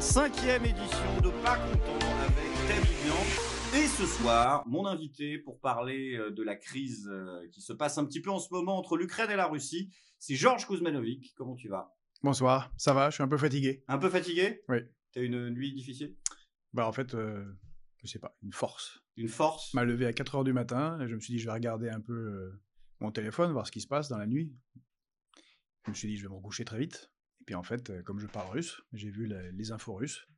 cinquième édition de Pas Content avec Thème Et ce soir, mon invité pour parler euh, de la crise euh, qui se passe un petit peu en ce moment entre l'Ukraine et la Russie, c'est Georges Kuzmanovic. Comment tu vas Bonsoir, ça va, je suis un peu fatigué. Un peu fatigué Oui. T'as une nuit difficile Bah en fait, euh, je sais pas, une force. Une force M'a levé à 4h du matin et je me suis dit je vais regarder un peu mon téléphone, voir ce qui se passe dans la nuit. Je me suis dit je vais me recoucher très vite puis en fait, euh, comme je parle russe, j'ai vu les infos russes,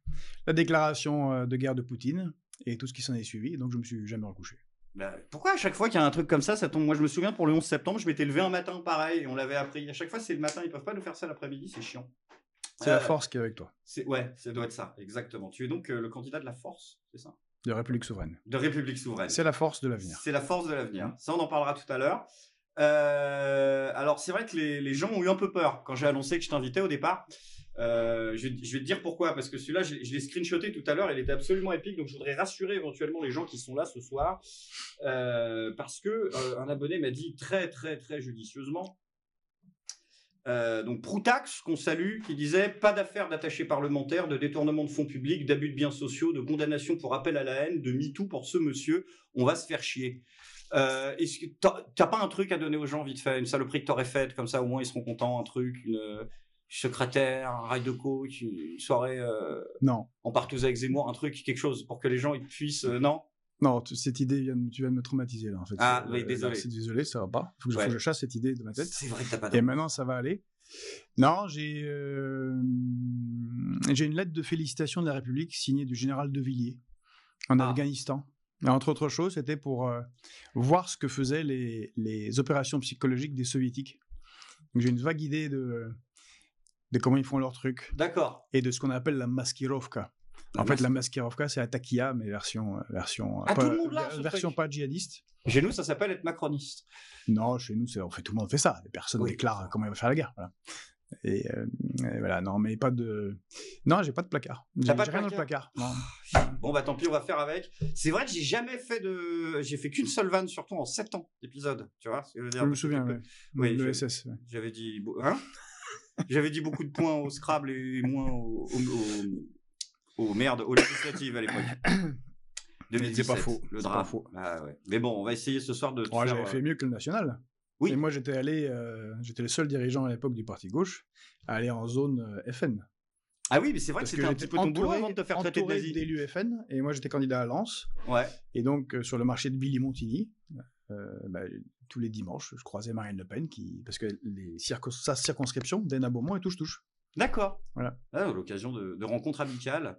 la déclaration euh, de guerre de Poutine et tout ce qui s'en est suivi, donc je me suis jamais recouché. Bah, pourquoi à chaque fois qu'il y a un truc comme ça, ça tombe Moi, je me souviens pour le 11 septembre, je m'étais levé un matin pareil, et on l'avait appris. À chaque fois, c'est le matin, ils peuvent pas nous faire ça l'après-midi, c'est chiant. C'est la euh, force qui est avec toi. C'est, ouais, ça doit être ça, exactement. Tu es donc le candidat de la force, c'est ça De République souveraine. De République souveraine. C'est la force de l'avenir. C'est la force de l'avenir. Ça, on en parlera tout à l'heure. Euh, alors, c'est vrai que les, gens ont eu un peu peur quand j'ai annoncé que je t'invitais au départ. Euh, je, vais te dire pourquoi, parce que celui-là, je, l'ai screenshoté tout à l'heure, il était absolument épique, donc je voudrais rassurer éventuellement les gens qui sont là ce soir, euh, parce que un abonné m'a dit très, très, très judicieusement. donc Proutax, qu'on salue, qui disait pas d'affaires d'attachés parlementaires, de détournement de fonds publics, d'abus de biens sociaux, de condamnation pour appel à la haine, de MeToo pour ce monsieur, on va se faire chier. Euh, t'as pas un truc à donner aux gens vite fait, une saloperie que t'aurais faite comme ça au moins ils seront contents, un truc, une euh, secrétaire, un rail de coach, une soirée Non. Euh, non en tous avec Zemmour, un truc, quelque chose pour que les gens ils puissent non non, cette idée, vient, tu viens de me traumatiser là en fait. Ah, oui, désolé. désolé, ça va pas. Faut que, faut que, je chasse cette idée de ma tête. C'est vrai que t'as pas. Et maintenant, ça va aller. Non, j'ai j'ai une lettre de félicitations de la République signée du général de Villiers en ah. Afghanistan. Entre autres choses, c'était pour euh, voir ce que faisaient les, opérations psychologiques des soviétiques. j'ai une vague idée de, de comment ils font leur truc. D'accord. Et de ce qu'on appelle la maskirovka. en fait, la maskirovka, c'est la mais version, version, pas, version pas djihadiste. Chez nous, ça s'appelle être macroniste. Non, chez nous, c'est, en fait, tout le monde fait ça. Les personnes déclarent comment ils vont faire la guerre. Voilà. Euh, et, voilà, non, mais pas de. Non, j'ai pas de placard. J'ai rien placard. dans le placard. Oh, bon, bah tant pis, on va faire avec. C'est vrai que j'ai jamais fait de. J'ai fait qu'une seule vanne, surtout en 7 ans d'épisode. Tu vois ce que je veux dire Je me souviens, oui. Le J'avais dit. Hein J'avais dit beaucoup de points au Scrabble et moins au. au, au, merde, aux législatives à l'époque. C'est pas faux. Le drap. Ah, ouais. Mais bon, on va essayer ce soir de. Oh, J'avais fait euh, mieux que le national. Oui. Et moi, j'étais allé, euh, j'étais le seul dirigeant à l'époque du Parti gauche à aller en zone euh, FN. Ah oui, mais c'est vrai que c'était un petit peu ton boulot avant hein, de te faire traiter de nazi. d'élu FN, et moi j'étais candidat à Lens. Ouais. Et donc, euh, sur le marché de Billy Montigny, bah, tous les dimanches, je croisais Marine Le Pen, qui... parce que les circo... sa circonscription, Dana Beaumont et Touche-Touche. D'accord. Voilà. Ah, l'occasion de, rencontres amicales.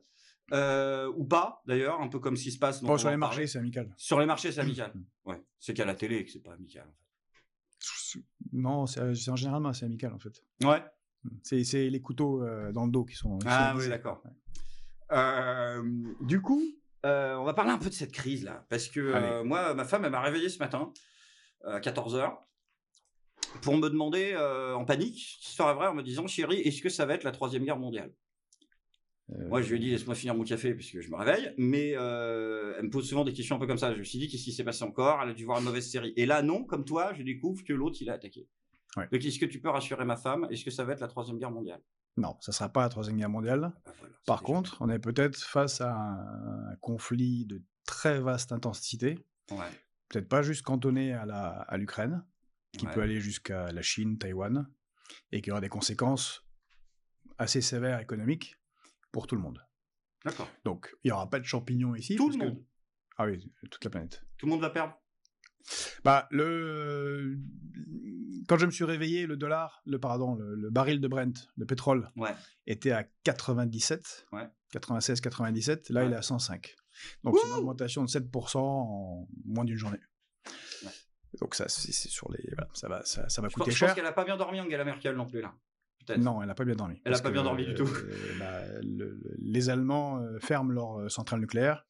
ou pas d'ailleurs, un peu comme s'il se passe. Bon, sur les marchés, c'est amical. Sur les marchés, c'est amical. ouais, c'est qu'à la télé que c'est pas amical. En fait. Non, euh, c'est en général c'est amical en fait. Ouais. Hmm. C'est les couteaux euh, dans le dos qui sont. ah oui, d'accord. Euh, du coup, on va parler un peu de cette crise là, parce que moi, ma femme, elle m'a réveillé ce matin à 14 h pour me demander en panique, ce serait vrai, en me disant, chérie, est-ce que ça va être la troisième guerre mondiale moi, je lui ai dit, laisse-moi finir mon café, parce que je me réveille. Mais euh, elle me pose souvent des questions un peu comme ça. Je me suis dit, qu'est-ce qui s'est passé encore Elle a dû voir une mauvaise série. Et là, non, comme toi, je découvre que l'autre, il a attaqué. est-ce que tu peux rassurer ma femme Est-ce que ça va être la Troisième Guerre mondiale Non, ça ne sera pas la Troisième Guerre mondiale. Bah, Par contre, on est peut-être face à un, conflit de très vaste intensité. Peut-être pas juste cantonné à l'Ukraine, à qui peut aller jusqu'à la Chine, Taïwan, et qui aura des conséquences assez sévères économiques pour tout le monde. D'accord. Donc, il n'y aura pas de champignons ici. Tout le monde. Ah oui, toute la planète. Tout le monde va perdre. Bah le quand je me suis réveillé, le dollar, le pardon, le, baril de Brent, le pétrole, ouais. était à 97, ouais. 96, 97. Là, il est à 105. Donc c'est une augmentation de 7% en moins d'une journée. Donc ça, c'est sur les, ça va, ça, va coûter cher. Je pense qu'elle a pas bien dormi Angela Merkel non plus là. Non, elle n'a pas bien dormi. Elle n'a pas bien dormi du tout. Euh, euh, bah, les Allemands euh, ferment leur centrale nucléaire.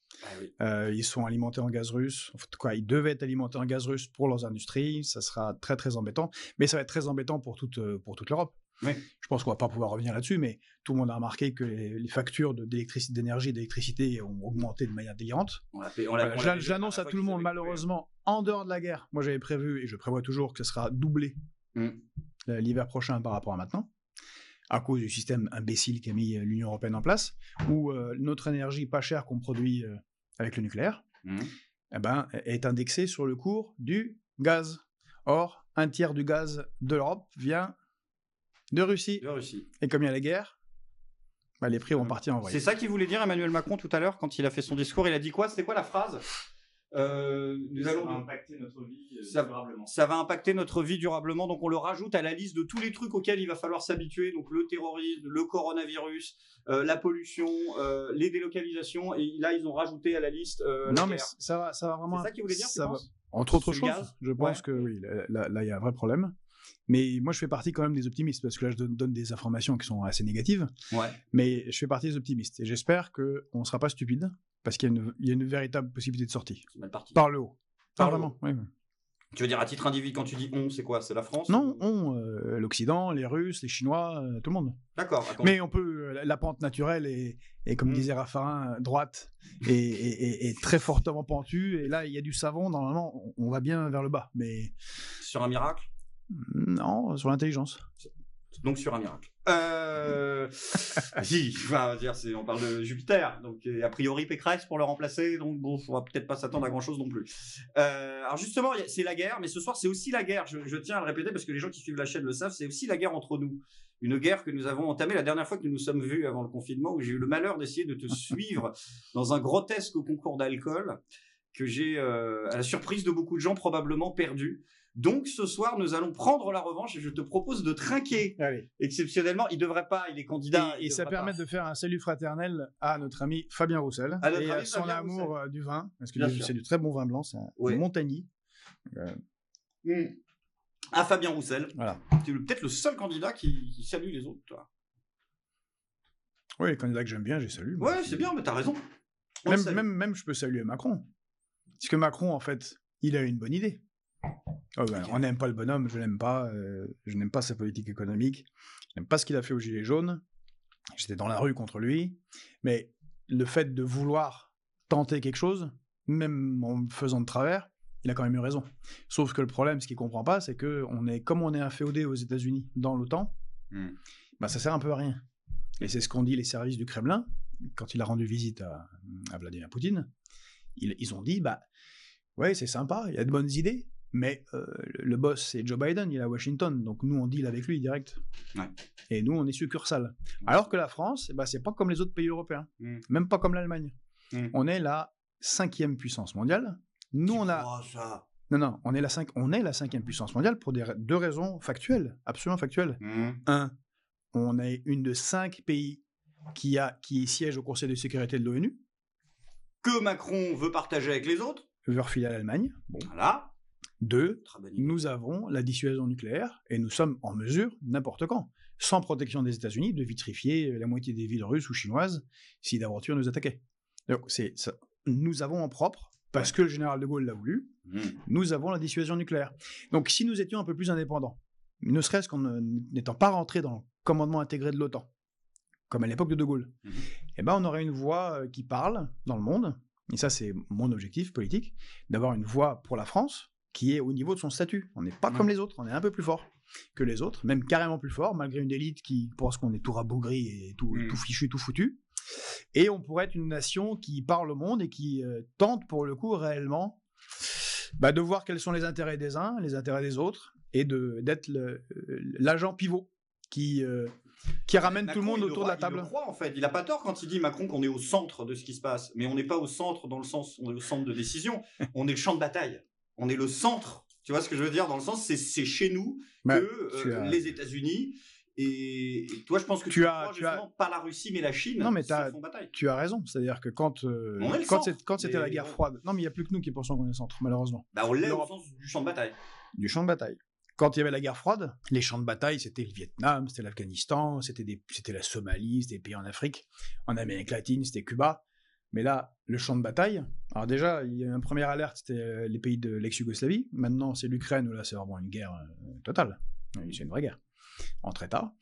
Ah ils sont alimentés en gaz russe. En tout cas, ils devaient être alimentés en gaz russe pour leurs industries. Ça sera très, très embêtant. Mais ça va être très embêtant pour toute, pour toute l'Europe. Je pense qu'on va pas pouvoir revenir là-dessus, mais tout le monde a remarqué que les, factures d'électricité, d'énergie, d'électricité ont augmenté de manière délirante. J'annonce à tout le monde, malheureusement, en dehors de la guerre, moi j'avais prévu et je prévois toujours que ce sera doublé mm. l'hiver prochain par rapport à maintenant à cause du système imbécile qu'a mis euh, l'Union européenne en place, où euh, notre énergie pas chère qu'on produit euh, avec le nucléaire mmh. eh ben, est indexée sur le cours du gaz. Or, un tiers du gaz de l'Europe vient de Russie. De Russie. Et comme il y a la guerre, bah, les prix vont mmh. partir en vrai. C'est ça qu'il voulait dire Emmanuel Macron tout à l'heure quand il a fait son discours. Il a dit quoi C'était quoi la phrase euh, nous ça allons... va impacter notre vie euh, durablement. Ça va impacter notre vie durablement. Donc, on le rajoute à la liste de tous les trucs auxquels il va falloir s'habituer. Donc, le terrorisme, le coronavirus, euh, la pollution, les délocalisations. Et là, ils ont rajouté à la liste. non, mais ça va, ça va vraiment. C'est ça qu'ils voulaient dire. Ça Entre autres choses, je pense que là, il y a un vrai problème. Mais moi, je fais partie quand même des optimistes, parce que là, je donne, des informations qui sont assez négatives. Ouais. Mais je fais partie des optimistes. Et j'espère qu'on ne sera pas stupide parce qu'il y, a une véritable possibilité de sortie. Par le haut. Par, le haut. Oui, Tu veux dire à titre individu, quand tu dis on, c'est quoi C'est la France Non, on, euh, l'Occident, les Russes, les Chinois, euh, tout le monde. D'accord. Mais on peut, euh, la, pente naturelle est, comme mm. disait Raffarin, droite et, très fortement pentue. Et là, il y a du savon. Normalement, on va bien vers le bas. Mais sur un miracle Non, sur l'intelligence donc sur un miracle. Euh, si, on parle de Jupiter, donc a priori Pécresse pour le remplacer, donc bon, on va peut-être pas s'attendre à grand chose non plus. Euh, alors justement, c'est la guerre, mais ce soir c'est aussi la guerre. Je, tiens à le répéter parce que les gens qui suivent la chaîne le savent, c'est aussi la guerre entre nous. Une guerre que nous avons entamée la dernière fois que nous nous sommes vus avant le confinement, où j'ai eu le malheur d'essayer de te suivre dans un grotesque concours d'alcool que j'ai, euh, à la surprise de beaucoup de gens, probablement perdu. Donc ce soir, nous allons prendre la revanche et je te propose de trinquer. Exceptionnellement, il ne devrait pas, il est candidat. Et, ça permet de faire un salut fraternel à notre ami Fabien Roussel et euh, son amour euh, du vin, parce que c'est du très bon vin blanc, c'est un Montagny. Mmh. À Fabien Roussel. Voilà. Tu es peut-être le seul candidat qui, salue les autres, toi. Oui, les candidats que j'aime bien, j'ai salué. Oui, c'est bien, mais as raison. Même, même, même, je peux saluer Macron. Parce que Macron, en fait, il a une bonne idée. Oh, ben, on n'aime pas le bonhomme, je l'aime pas, euh, je n'aime pas sa politique économique, je n'aime pas ce qu'il a fait aux Gilets jaunes, j'étais dans la rue contre lui, mais le fait de vouloir tenter quelque chose, même en faisant de travers, il a quand même eu raison. Sauf que le problème, ce qu'il comprend pas, c'est que on est comme on est un inféodé aux États-Unis dans l'OTAN, ça hmm. bah ça sert un peu à rien. Et c'est ce qu'ont dit les services du Kremlin quand il a rendu visite à, Vladimir Poutine. Ils, ont dit bah ouais c'est sympa, il y a de bonnes idées, mais euh, le boss, c'est Joe Biden, il est à Washington, donc nous, on deal avec lui direct. Et nous, on est succursale. Alors que la France, eh ben, c'est pas comme les autres pays européens, mm. même pas comme l'Allemagne. Mm. On est la cinquième puissance mondiale. Nous, on a. Non, non, on est, la on est la cinquième puissance mondiale pour des... deux raisons factuelles, absolument factuelles. Mm. Un, on est une de cinq pays qui, a... qui siège au Conseil de sécurité de l'ONU. Que Macron veut partager avec les autres. Veut refiler à l'Allemagne. Bon. Voilà. Deux, nous avons la dissuasion nucléaire et nous sommes en mesure, n'importe quand, sans protection des États-Unis, de vitrifier la moitié des villes russes ou chinoises si d'aventure nous attaquaient. Donc, c'est Nous avons en propre, parce que le général de Gaulle l'a voulu, hmm. nous avons la dissuasion nucléaire. Donc, si nous étions un peu plus indépendants, ne serait-ce qu'en euh, n'étant pas rentré dans le commandement intégré de l'OTAN, comme à l'époque de De Gaulle, hmm. eh ben, on aurait une voix euh, qui parle dans le monde. Et ça, c'est mon objectif politique, d'avoir une voix pour la France, qui est au niveau de son statut. On n'est pas comme les autres, on est un peu plus fort que les autres, même carrément plus fort, malgré une élite qui pense qu'on est tout rabougri et tout, mm. tout fichu, tout foutu. Et on pourrait être une nation qui parle au monde et qui euh, tente pour le coup réellement bah, de voir quels sont les intérêts des uns, les intérêts des autres, et d'être euh, l'agent pivot qui, euh, ramène tout le monde autour de la table. Il croit, en fait. Il n'a pas tort quand il dit Macron qu'on est au centre de ce qui se passe, mais on n'est pas au centre dans le sens, on est au centre de décision, on est le champ de bataille on est le centre. Tu vois ce que je veux dire Dans le sens, c'est chez nous que euh, les États-Unis. Et, toi, je pense que tu, as, crois, tu pas la Russie mais la Chine. Non, mais tu as raison. C'est-à-dire que quand euh, quand c'était la guerre froide, non, mais il n'y a plus que nous qui pensons qu'on est centre, malheureusement. Bah, on l'est au sens du champ de bataille. Du champ de bataille. Quand il y avait la guerre froide, les champs de bataille, c'était le Vietnam, c'était l'Afghanistan, c'était la Somalie, c'était des pays en Afrique, en Amérique latine, c'était Cuba. Mais là, le champ de bataille, alors déjà, il y a une première alerte, c'était euh, les pays de l'ex-Yougoslavie. Maintenant, c'est l'Ukraine, où là, c'est vraiment une guerre euh, totale. Euh, c'est une vraie guerre entre États.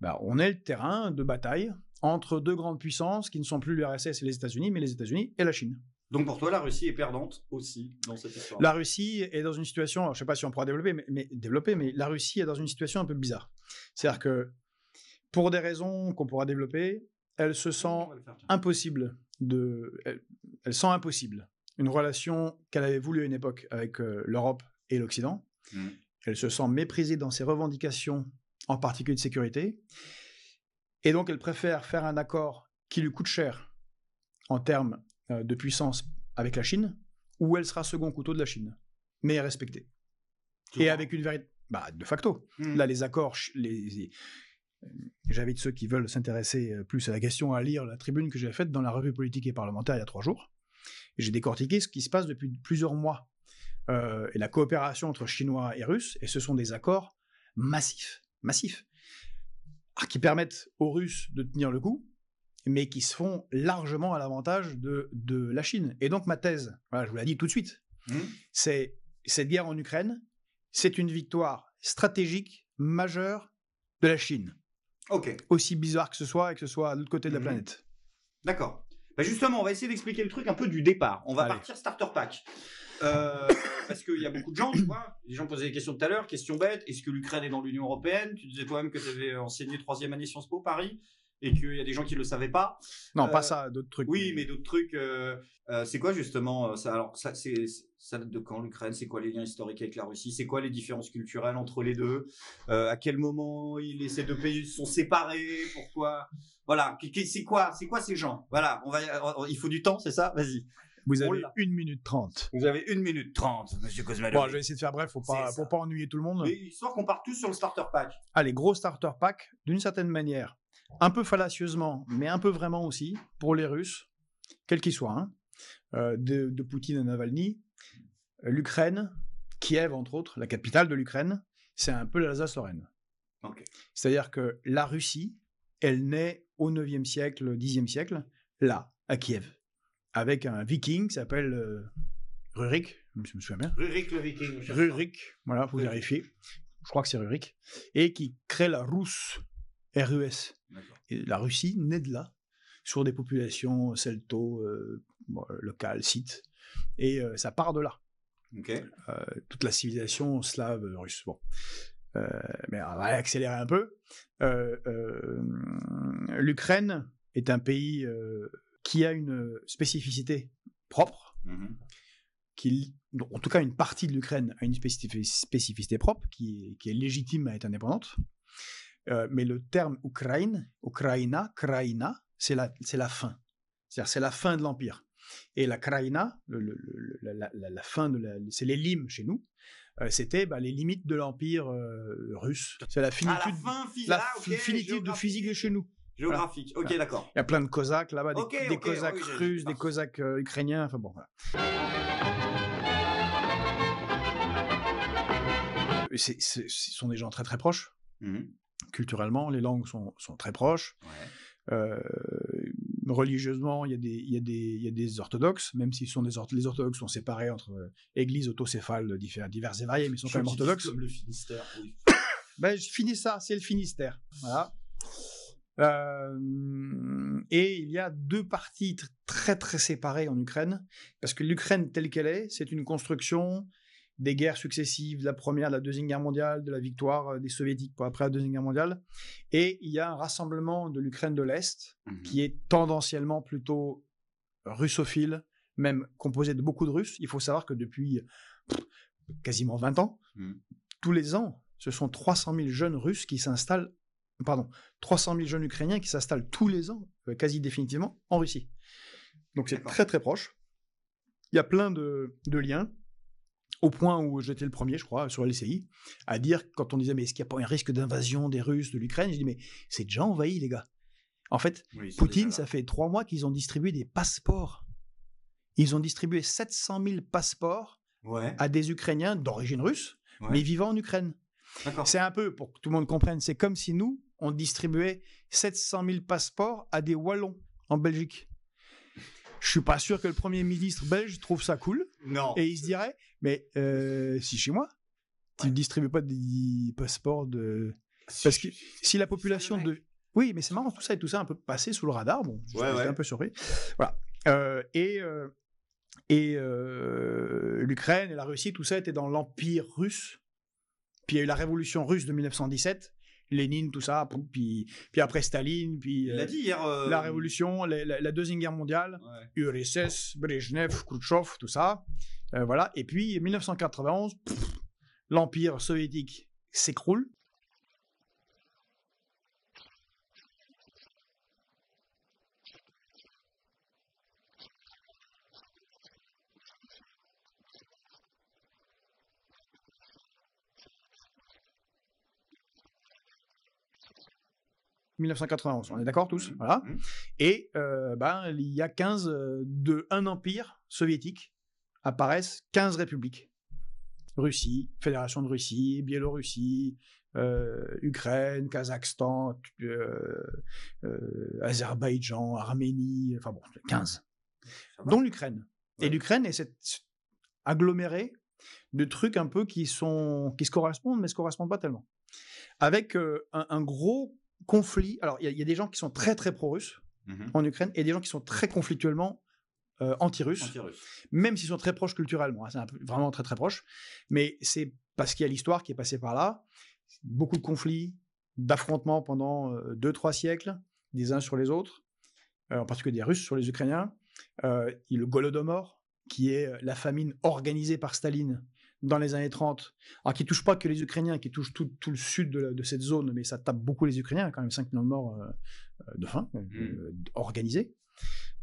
Bah, on est le terrain de bataille entre deux grandes puissances qui ne sont plus l'URSS et les États-Unis, mais les États-Unis et la Chine. Donc pour toi, la Russie est perdante aussi dans cette histoire La Russie est dans une situation, je ne sais pas si on pourra développer mais, développer, mais la Russie est dans une situation un peu bizarre. C'est-à-dire que pour des raisons qu'on pourra développer, elle se sent impossible de, elle, sent impossible une relation qu'elle avait voulu à une époque avec euh, l'Europe et l'Occident. Mm. Elle se sent méprisée dans ses revendications, en particulier de sécurité. Et donc, elle préfère faire un accord qui lui coûte cher en termes euh, de puissance avec la Chine, où elle sera second couteau de la Chine, mais respectée. et avec une vérité. Bah, de facto. Mm. Là, les accords, les, J'invite ceux qui veulent s'intéresser euh, plus à la question à lire la tribune que j'ai faite dans la revue politique et parlementaire il y a trois jours. J'ai décortiqué ce qui se passe depuis plusieurs mois euh, et la coopération entre Chinois et Russes, et ce sont des accords massifs, massifs, ah, qui permettent aux Russes de tenir le coup, mais qui se font largement à l'avantage de, de, la Chine. Et donc ma thèse, je vous la dit tout de suite, mmh. c'est cette guerre en Ukraine, c'est une victoire stratégique majeure de la Chine. Ok. Aussi bizarre que ce soit et que ce soit à l'autre côté de la mhm. planète. D'accord. Bah, justement, on va essayer d'expliquer le truc un peu du départ. On va partir starter pack. Euh, parce qu'il y a beaucoup de gens, tu vois. Les gens posaient des questions tout à l'heure. Question bête. Est-ce que l'Ukraine est dans l'Union Européenne Tu disais toi-même que tu avais enseigné troisième année Sciences Po Paris et qu'il y a des gens qui ne le savaient pas. Non, pas euh, ça, d'autres trucs. Oui, mais d'autres trucs. Euh, euh, c'est quoi justement ça, Alors, ça, c'est ça date de quand l'Ukraine C'est quoi les liens historiques avec la Russie C'est quoi les différences culturelles entre les deux À quel moment il, ces deux pays sont séparés Pourquoi Voilà, c'est quoi C'est quoi ces gens Voilà, on va, il faut du temps, c'est ça Vas-y. Vous avez une minute trente. Vous avez une minute trente, Monsieur Cosmado. Bon, je vais essayer de faire bref, pour pas, pour pas ennuyer tout le monde. Mais histoire qu'on part tous sur le starter pack. Allez, gros starter pack. D'une certaine manière, un peu fallacieusement, mais un peu vraiment aussi, pour les Russes, quels qu'ils soient, hein, euh, de, Poutine à Navalny, l'Ukraine, Kiev entre autres, la capitale de l'Ukraine, c'est un peu l'Alsace-Lorraine. C'est-à-dire que la Russie, elle naît au 9e siècle, 10e siècle, là, à Kiev, avec un viking qui s'appelle euh, Rurik, je me souviens bien. Rurik le viking. Rurik, voilà, vous vérifiez. Je crois que c'est Rurik. Et qui crée la Rousse, RUS. E Et la Russie naît de là, sur des populations euh, celto, euh, euh, locales, sites, Et ça part de là. toute la civilisation slave russe. mais on va accélérer un peu. L'Ukraine est un pays qui a une spécificité propre, mm-hmm. qui, en tout cas une partie de l'Ukraine a une spécificité propre, qui est légitime à être indépendante. Euh, mais le terme Ukraine, Ukraina, Kraina, c'est la, c'est la fin. C'est-à-dire, c'est la fin de l'Empire. Et la Kraina, la, fin de c'est les limes chez nous, euh, c'était bah, les limites de l'Empire euh, russe. C'est la finitude, ah, la, finitude ah, de physique chez nous. Géographique, ok, d'accord. Il y a plein de Cosaques là-bas, des, Cosaques russes, des Cosaques ukrainiens, enfin bon, voilà. ce sont des gens très très proches. Mmh culturellement, les langues sont, sont très proches. Euh, religieusement, il y, y, a des orthodoxes, même s'ils sont des les orthodoxes sont séparés entre euh, églises autocéphales diverses et variées, mais ils sont quand même orthodoxes. Comme le Finistère, ben, je finis ça, c'est le Finistère. Voilà. Euh, et il y a deux parties très très séparées en Ukraine, parce que l'Ukraine telle qu'elle est, c'est une construction des guerres successives, la première, la deuxième guerre mondiale, de la victoire euh, des soviétiques après la deuxième guerre mondiale. Et il y a un rassemblement de l'Ukraine de l'Est mhm. qui est tendanciellement plutôt russophile, même composé de beaucoup de Russes. Il faut savoir que depuis quasiment 20 ans, mhm. tous les ans, ce sont 300 000 jeunes Russes qui s'installent, pardon, 300 000 jeunes Ukrainiens qui s'installent tous les ans, euh, quasi définitivement, en Russie. Donc c'est très très proche. Il y a plein de liens au point où j'étais le premier, je crois, sur l'LCI à dire, quand on disait, mais est-ce qu'il n'y a pas un risque d'invasion des Russes, de l'Ukraine Je dis, mais c'est déjà envahi, les gars. En fait, Poutine, ça fait trois mois qu'ils ont distribué des passeports. Ils ont distribué 700 000 passeports à des Ukrainiens d'origine russe, mais vivant en Ukraine. C'est un peu, pour que tout le monde comprenne, c'est comme si nous, on distribuait 700 000 passeports à des Wallons en Belgique je suis pas sûr que le premier ministre belge trouve ça cool. Non. Et il se dirait, mais euh, si chez moi, tu ne distribues pas des passeports de. Parce que si la population de. Oui, mais c'est marrant, tout ça est tout ça un peu passé sous le radar. Bon, j'étais un peu surpris. Voilà. Euh, et. Euh, et l'Ukraine et la Russie, tout ça était dans l'empire russe. Puis il y a eu la révolution russe de 1917 Lénine, tout ça, puis, puis après Staline, puis euh, euh, la Révolution, la, Deuxième Guerre mondiale, URSS, Brejnev, Khrouchtchev, tout ça. Euh, voilà. Et puis 1991, l'Empire soviétique s'écroule. 1991, on est d'accord tous Voilà. Mm-hmm. Et euh, ben, il y a 15, euh, de un empire soviétique, apparaissent 15 républiques. Russie, Fédération de Russie, Biélorussie, euh, Ukraine, Kazakhstan, Azerbaïdjan, Arménie, enfin bon, 15. Dont l'Ukraine. Et l'Ukraine est cette agglomérée de trucs un peu qui, sont, qui se correspondent, mais ne se correspondent pas tellement. Avec un gros conflit. Alors, il y, a des gens qui sont très, très pro-russes mhm. en Ukraine et des gens qui sont très conflictuellement euh, anti-russes, même s'ils sont très proches culturellement. Hein, c'est vraiment très, très proche. Mais c'est parce qu'il y a l'histoire qui est passée par là. Beaucoup de conflits, d'affrontements pendant euh, deux, trois siècles, des uns sur les autres, euh, en particulier des Russes sur les Ukrainiens. le Golodomor, qui est la famine organisée par Staline dans les années 30, alors qui touche pas que les Ukrainiens, qui touche tout, le sud de, cette zone, mais ça tape beaucoup les Ukrainiens, quand même 5 millions de morts euh, euh, de faim, euh, mm. euh organisés.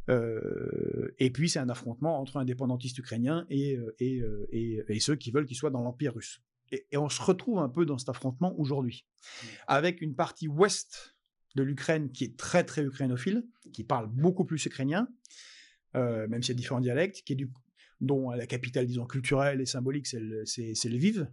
et puis c'est un affrontement entre indépendantistes ukrainiens et, et, ceux qui veulent qu'ils soient dans l'Empire russe. Et, on se retrouve un peu dans cet affrontement aujourd'hui, mm. avec une partie ouest de l'Ukraine qui est très très ukrainophile, qui parle beaucoup plus ukrainien, même s'il y a différents dialectes, qui est du, dont euh, la capitale, disons, culturelle et symbolique, c'est le, Lviv,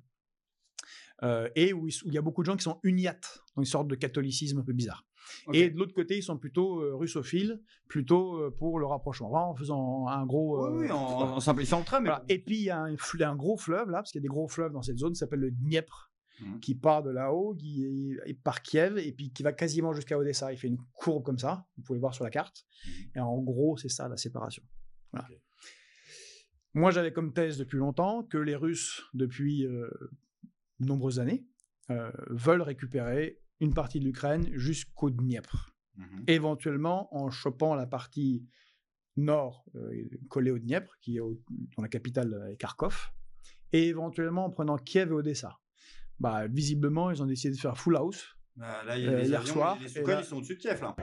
euh, et où, il y a beaucoup de gens qui sont uniates, dans une sorte de catholicisme un peu bizarre. Et de l'autre côté, ils sont plutôt euh, russophiles, plutôt pour le rapprochement, en faisant un gros. Oui, en, simplifiant le train, Mais... Et puis, il y a un, gros fleuve, là, parce qu'il y a des gros fleuves dans cette zone, s'appelle le Dniepr, mmh. qui part de là-haut, qui est, par Kiev, et puis qui va quasiment jusqu'à Odessa. Il fait une courbe comme ça, vous pouvez le voir sur la carte. Mmh. Et en gros, c'est ça la séparation. Voilà. Moi, j'avais comme thèse depuis longtemps que les Russes, depuis euh, de nombreuses années, euh, veulent récupérer une partie de l'Ukraine jusqu'au Dniepr, mhm. éventuellement en chopant la partie nord euh, collée au Dniepr, qui est dans la capitale Kharkov, et éventuellement en prenant Kiev et Odessa. Bah, visiblement, ils ont décidé de faire full house. Bah, là, il y a hier soir. Les Ukrainiens ils sont au-dessus de Kiev, là.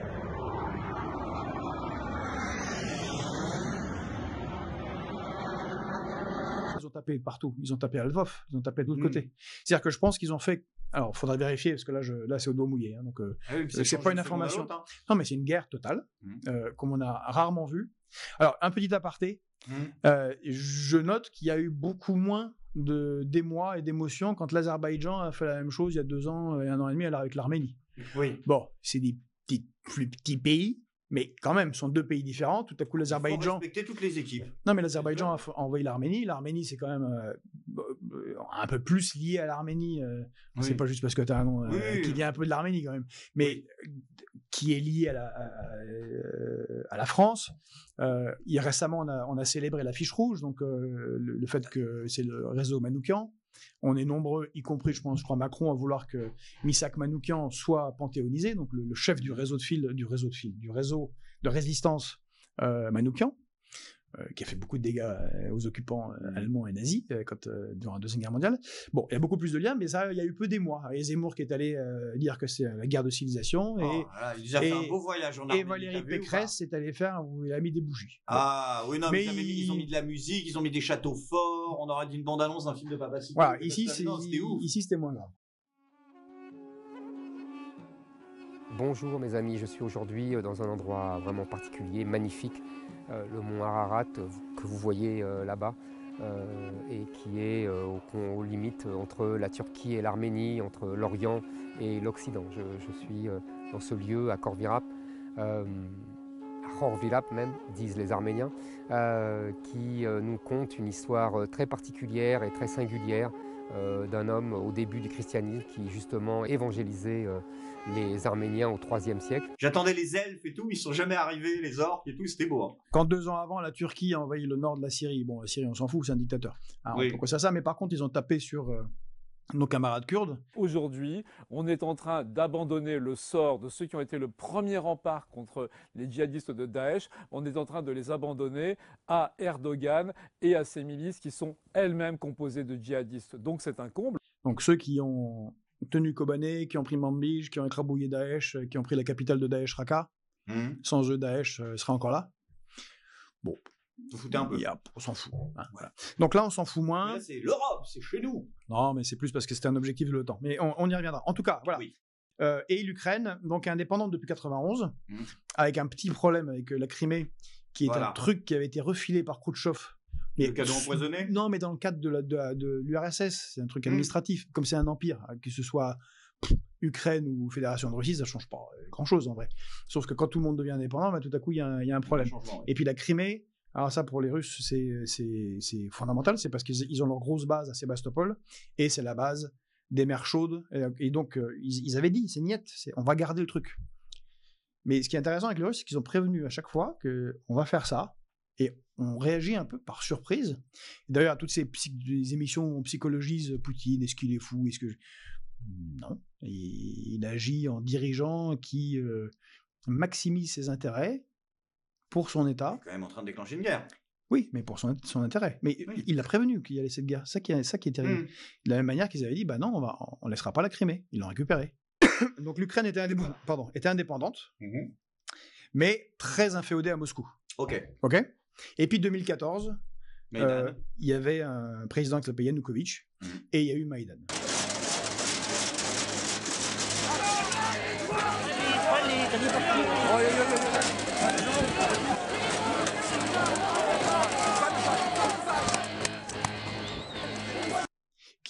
ont tapé partout. Ils ont tapé à Lvov, ils ont tapé de l'autre hmm. côté. C'est-à-dire que je pense qu'ils ont fait. Alors, il faudrait vérifier parce que là, je... là, c'est au dos mouillé. Hein, donc, euh, ah c'est pas une information. Hein. Non, mais c'est une guerre totale, hmm. euh, comme on a rarement vu. Alors, un petit aparté. Hmm. Euh, je note qu'il y a eu beaucoup moins de d'émoi et d'émotion quand l'Azerbaïdjan a fait la même chose il y a deux ans et un an et demi avec l'Arménie. Oui. Bon, c'est des petits, plus petits pays. Mais quand même, ce sont deux pays différents. Tout à coup, l'Azerbaïdjan. respecter toutes les équipes. Non, mais l'Azerbaïdjan a envoyé l'Arménie. L'Arménie, c'est quand même euh, un peu plus lié à l'Arménie. Ce euh. n'est C'est pas juste parce que tu as un nom euh, qui vient un peu de l'Arménie quand même, mais qui est lié à la, à, la France. récemment, on a, célébré la fiche rouge, donc le, le, fait que c'est le réseau Manoukian on est nombreux, y compris, je pense, crois, Macron, à vouloir que Misak Manoukian soit panthéonisé, donc le, chef du réseau de fil, du réseau de fil, du réseau de résistance euh, Manoukian. Euh, qui a fait beaucoup de dégâts euh, aux occupants euh, mmh. allemands et nazis quand, durant la Deuxième Guerre mondiale. Bon, il y a beaucoup plus de liens, mais ça, il y a eu peu mois. Et Zemmour qui est allé dire que c'est la guerre de civilisation. Oh, et, il a un beau voyage en Et Valérie Pécresse est allée faire où il a mis des bougies. Ah, oui, non, mais, ils ont mis de la musique, ils ont mis des châteaux forts, on aurait dit une bande-annonce d'un film de Papa Voilà, ici, c'était moins là. Bonjour mes amis, je suis aujourd'hui euh, dans un endroit vraiment particulier, magnifique, euh, le mont Ararat euh, que vous voyez là-bas et qui est aux, limites entre la Turquie et l'Arménie, entre l'Orient et l'Occident. Je, suis dans ce lieu à Korvirap. Korvirap même, disent les Arméniens, qui nous conte une histoire très particulière et très singulière euh, d'un homme au début du christianisme qui justement évangélisait euh, les Arméniens au 3e siècle. J'attendais les elfes et tout, ils sont jamais arrivés, les orques et tout, c'était beau. Hein. Quand deux ans avant, la Turquie a envahi le nord de la Syrie, bon, la Syrie, on s'en fout, c'est un dictateur. Pourquoi ah, ça, ça Mais par contre, ils ont tapé sur euh, nos camarades kurdes. Aujourd'hui, on est en train d'abandonner le sort de ceux qui ont été le premier rempart contre les djihadistes de Daesh. On est en train de les abandonner à Erdogan et à ses milices qui sont elles-mêmes composées de djihadistes. Donc c'est un comble. Donc ceux qui ont tenu Kobané, qui ont pris Manbij, qui ont écrabouillé Daesh, qui ont pris la capitale de Daesh, Raqqa, mmh. sans eux, Daesh euh, serait encore là. Bon, vous foutez un peu. on s'en fout. Hein, voilà. Donc là, on s'en fout moins. c'est l'Europe, c'est chez nous. Non, mais c'est plus parce que c'était un objectif de l'OTAN. Mais on, y reviendra. En tout cas, voilà. Euh, et l'Ukraine, donc indépendante depuis 91, mmh. avec un petit problème avec euh, la Crimée, qui est un truc qui avait été refilé par Khrouchtchev. le cadeau empoisonné Non, mais dans le cadre de l'URSS, de, c'est un truc mmh. administratif. Comme c'est un empire, hein, que ce soit Ukraine ou Fédération de Russie, ça change pas euh, grand-chose en vrai. Sauf que quand tout le monde devient indépendant, bah, tout à coup, il y, a un problème. Et puis la Crimée, alors ça, pour les Russes, c'est fondamental. C'est parce qu'ils ont leur grosse base à Sébastopol et c'est la base des mers chaudes. Et, donc, euh, ils, avaient dit, c'est niette, on va garder le truc. Mais ce qui est intéressant avec les Russes, c'est qu'ils ont prévenu à chaque fois qu'on va faire ça. Et on réagit un peu par surprise. D'ailleurs, à toutes ces émissions on psychologise Poutine, est-ce qu'il est fou est -ce que Non. Il, agit en dirigeant qui euh, maximise ses intérêts pour son État. Il est quand même en train de déclencher une guerre. Oui, mais pour son, intérêt. Mais il a prévenu qu'il y allait cette guerre. Ça qui, ça qui est terrible. Hmm. De la même manière qu'ils avaient dit, bah non, on ne on laissera pas la Crimée. Ils l'ont récupérée. Donc l'Ukraine était, était indépendante, mhm. mais très inféodée à Moscou. Ok. Ok. Et puis 2014, euh, il y avait un président qui s'appelait Yanukovych, mhm. et il y a eu Maïdan.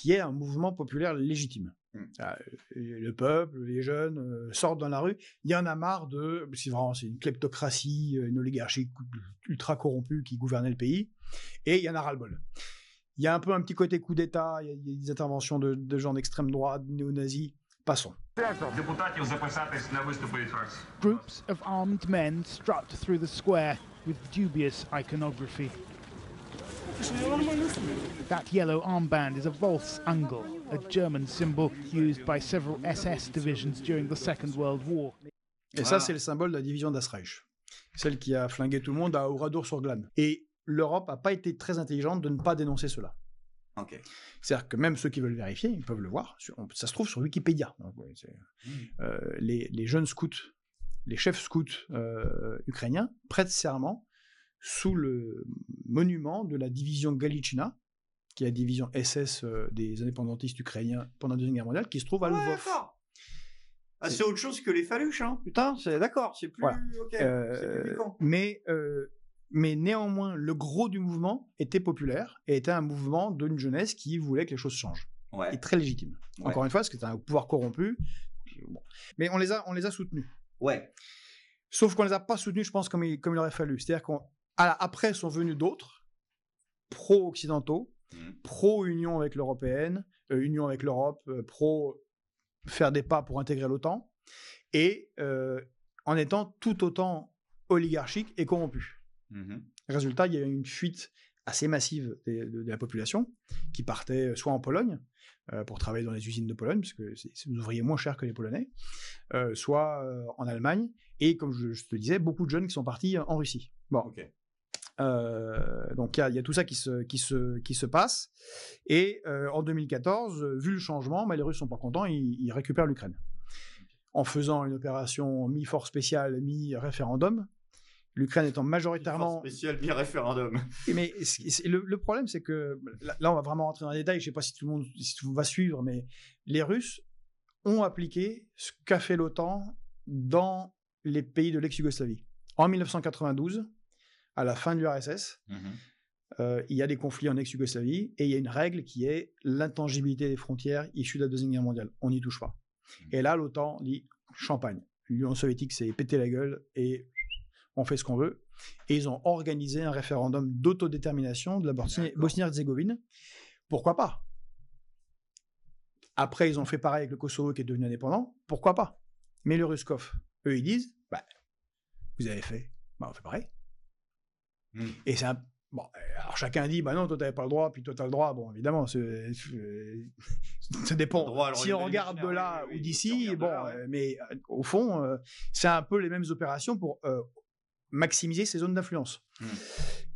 qui est un mouvement populaire légitime. Mm. Ah, le peuple, les jeunes euh, sortent dans la rue. Il y en a marre de. C'est vraiment c'est une kleptocratie, euh, une oligarchie ultra corrompue qui gouvernait le pays. Et il y en a ras-le-bol. Il y a un peu un petit côté coup d'État, il y, a des interventions de, gens d'extrême droite, néo-nazis. Passons. square et ça, c'est le symbole de la division d'Asreich, celle qui a flingué tout le monde à ouradour sur glane Et l'Europe n'a pas été très intelligente de ne pas dénoncer cela. C'est-à-dire que même ceux qui veulent vérifier, ils peuvent le voir. ça se trouve sur Wikipédia. Hmm. Euh, les, jeunes scouts, les chefs scouts euh, ukrainiens prêtent serment sous le monument de la division Galichina qui est la division SS euh, des indépendantistes ukrainiens pendant la Deuxième Guerre mondiale, qui se trouve à Lvov. Ah, c'est autre chose que les faluches hein. Putain, c'est d'accord, c'est plus. Euh, mais euh, mais néanmoins, le gros du mouvement était populaire et était un mouvement d'une jeunesse qui voulait que les choses changent. Et très légitime. Encore une fois, parce que c'est un pouvoir corrompu. Mais on les a, on les a soutenus. Ouais. Sauf qu'on les a pas soutenus, je pense, comme il, comme il aurait fallu. C'est-à-dire qu'on ah, après sont venus d'autres, pro-occidentaux, mmh. pro-union avec l'européenne, euh, union avec l'Europe, euh, pro faire des pas pour intégrer l'OTAN, et euh, en étant tout autant oligarchique et corrompu. Mmh Résultat, il y a eu une fuite assez massive de, la population qui partait soit en Pologne pour travailler dans les usines de Pologne, parce que c'est des ouvriers moins chers que les Polonais, soit en Allemagne, et comme je, te disais, beaucoup de jeunes qui sont partis en Russie. Bon, ok. Euh, donc il y, a tout ça qui se, qui qui se passe. Et euh, en 2014, vu le changement, mais bah, les Russes sont pas contents, ils, récupèrent l'Ukraine. En faisant une opération mi-force spéciale, mi-référendum, l'Ukraine étant majoritairement... spéciale, mi-référendum. Mais le, problème, c'est que, là, on va vraiment rentrer dans les détails, je ne sais pas si tout le monde si tout le monde va suivre, mais les Russes ont appliqué ce qu'a fait l'OTAN dans les pays de l'ex-Yougoslavie. En 1992, à la fin de l'URSS. Mhm. Euh, il y a des conflits en ex-Yougoslavie et il y a une règle qui est l'intangibilité des frontières issues de la Deuxième Guerre mondiale. On n'y touche pas. Mhm. Et là, l'OTAN dit champagne. L'Union soviétique s'est pété la gueule et on fait ce qu'on veut. Et ils ont organisé un référendum d'autodétermination de la Bosnie-Herzégovine. Pourquoi pas Après, ils ont fait pareil avec le Kosovo qui est devenu indépendant. Pourquoi pas Mais le Ruskov, eux, ils disent bah, Vous avez fait, bah, on fait pareil. Mm. Et c'est un. Bon, euh, alors chacun dit, bah non, toi t'avais pas le droit, puis toi t'as le droit. Bon, évidemment, ça dépend. si on regarde de là ou d'ici, bon, mais euh, au fond, euh, c'est un peu les mêmes opérations pour maximiser ses zones d'influence. Mm.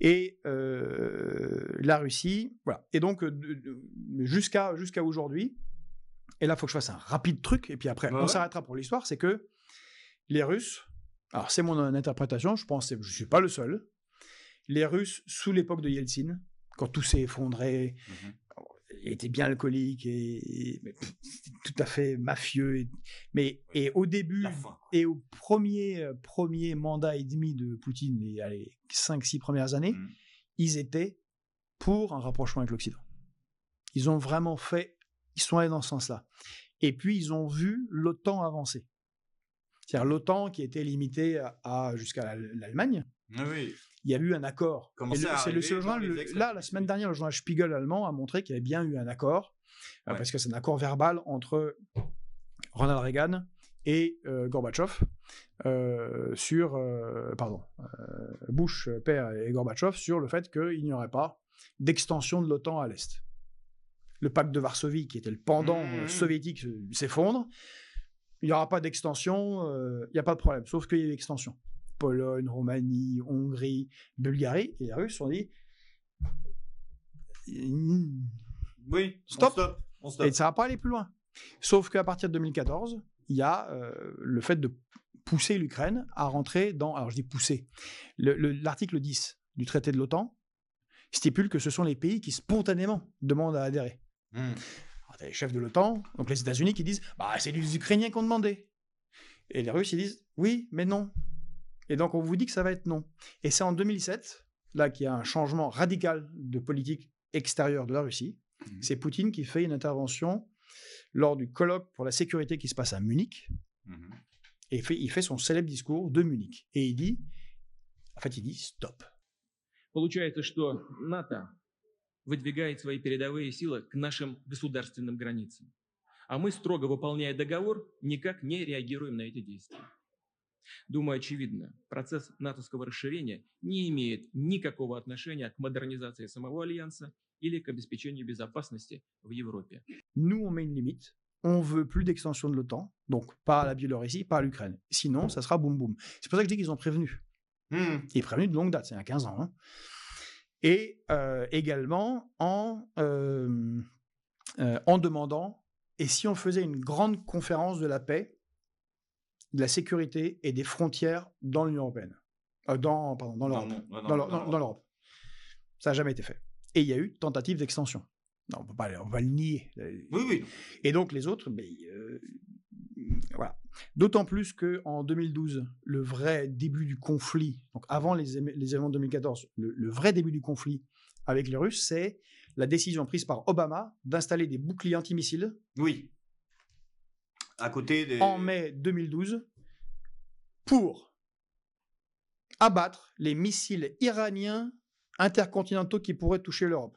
Et la Russie, voilà. Et donc, jusqu'à jusqu'à aujourd'hui, et là, il faut que je fasse un rapide truc, et puis après, bah on s'arrêtera pour l'histoire, c'est que les Russes, alors c'est mon interprétation, je pense, je suis pas le seul, les Russes, sous l'époque de Yeltsin, quand tout s'est effondré, mmh étaient bien alcoolique et, tout à fait mafieux. mais et au début et au premier premier mandat et demi de Poutine, les, les 5-6 premières années, mmh. ils étaient pour un rapprochement avec l'Occident. Ils ont vraiment fait, ils sont allés dans ce sens-là. Et puis ils ont vu l'OTAN avancer. C'est-à-dire l'OTAN qui était limitée à jusqu'à l'Allemagne. Oui il y a eu un accord. le, là, la semaine dernière, le journal Spiegel allemand a montré qu'il y avait bien eu un accord, euh, parce que c'est un accord verbal entre Ronald Reagan et euh, Gorbatchev euh, sur, pardon, Bush père et Gorbatchev sur le fait qu'il n'y aurait pas d'extension de l'OTAN à l'est. Le pacte de Varsovie, qui était le pendant mmh, mmh, mmh. soviétique, s'effondre. Il n'y aura pas d'extension, il n'y a pas de problème, sauf qu'il y a eu l'extension. Pologne, Roumanie, Hongrie, Bulgarie, et les Russes ont dit oui, stop. stop, Et ça va pas aller plus loin. Sauf qu'à partir de 2014, il y a euh, le fait de pousser l'Ukraine à rentrer dans. Alors je dis pousser. L'article 10 du traité de l'OTAN stipule que ce sont les pays qui spontanément demandent à adhérer. Hmm. Alors, les chefs de l'OTAN, donc les États-Unis, qui disent bah, c'est les Ukrainiens qui ont demandé. Et les Russes, ils disent oui, mais non, et donc, on vous dit que ça va être non. Et c'est en 2007, là, qu'il y a un changement radical de politique extérieure de la Russie. Mhm. C'est Poutine qui fait une intervention lors du colloque pour la sécurité qui se passe à Munich. Mhm. Et il fait son célèbre discours de Munich. Et il dit, en fait, il dit stop. Получается, что НАТО выдвигает свои передовые силы к нашим государственным границам. А мы, строго выполняя договор, никак не на эти действия. Nous, on met une limite. On veut plus d'extension de l'OTAN, donc pas à la Biélorussie, pas à l'Ukraine. Sinon, ça sera boum boum. C'est pour ça que je dis qu'ils ont prévenu. Hmm. Ils ont prévenu de longue date, c'est à 15 ans. Hein. Et euh, également en, euh, euh, en demandant, et si on faisait une grande conférence de la paix de la sécurité et des frontières dans l'Union européenne. Euh, dans, pardon, dans l'Europe. Ça n'a jamais été fait. Et il y a eu tentative d'extension. Non, on, peut pas, va le nier. Oui, oui. Et donc les autres, mais, ben, euh, voilà. D'autant plus que en 2012, le vrai début du conflit, donc avant les, événements de 2014, le, vrai début du conflit avec les Russes, c'est la décision prise par Obama d'installer des boucliers antimissiles oui côté en mai 2012 pour abattre les missiles iraniens intercontinentaux qui pourraient toucher l'Europe.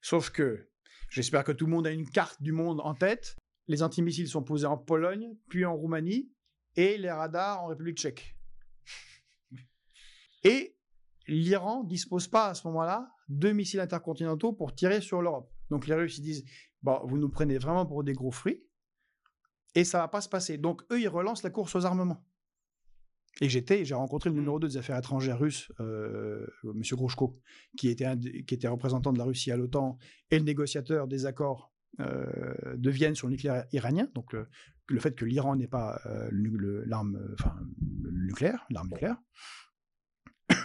Sauf que, j'espère que tout le monde a une carte du monde en tête, les antimissiles sont posés en Pologne, puis en Roumanie, et les radars en République tchèque. Et l'Iran ne dispose pas à ce moment-là de missiles intercontinentaux pour tirer sur l'Europe. Donc les Russes disent, "Bah, vous nous prenez vraiment pour des gros fruits, et ça va pas se passer. Donc eux, ils relancent la course aux armements. Et j'étais, j'ai rencontré le mmh. numéro 2 des affaires étrangères russes, euh, M. Grouchko, qui était, qui était représentant de la Russie à l'OTAN et le négociateur des accords euh, de Vienne sur le nucléaire iranien. Donc le, fait que l'Iran n'ait pas euh, l'arme, enfin, nucléaire, l'arme nucléaire.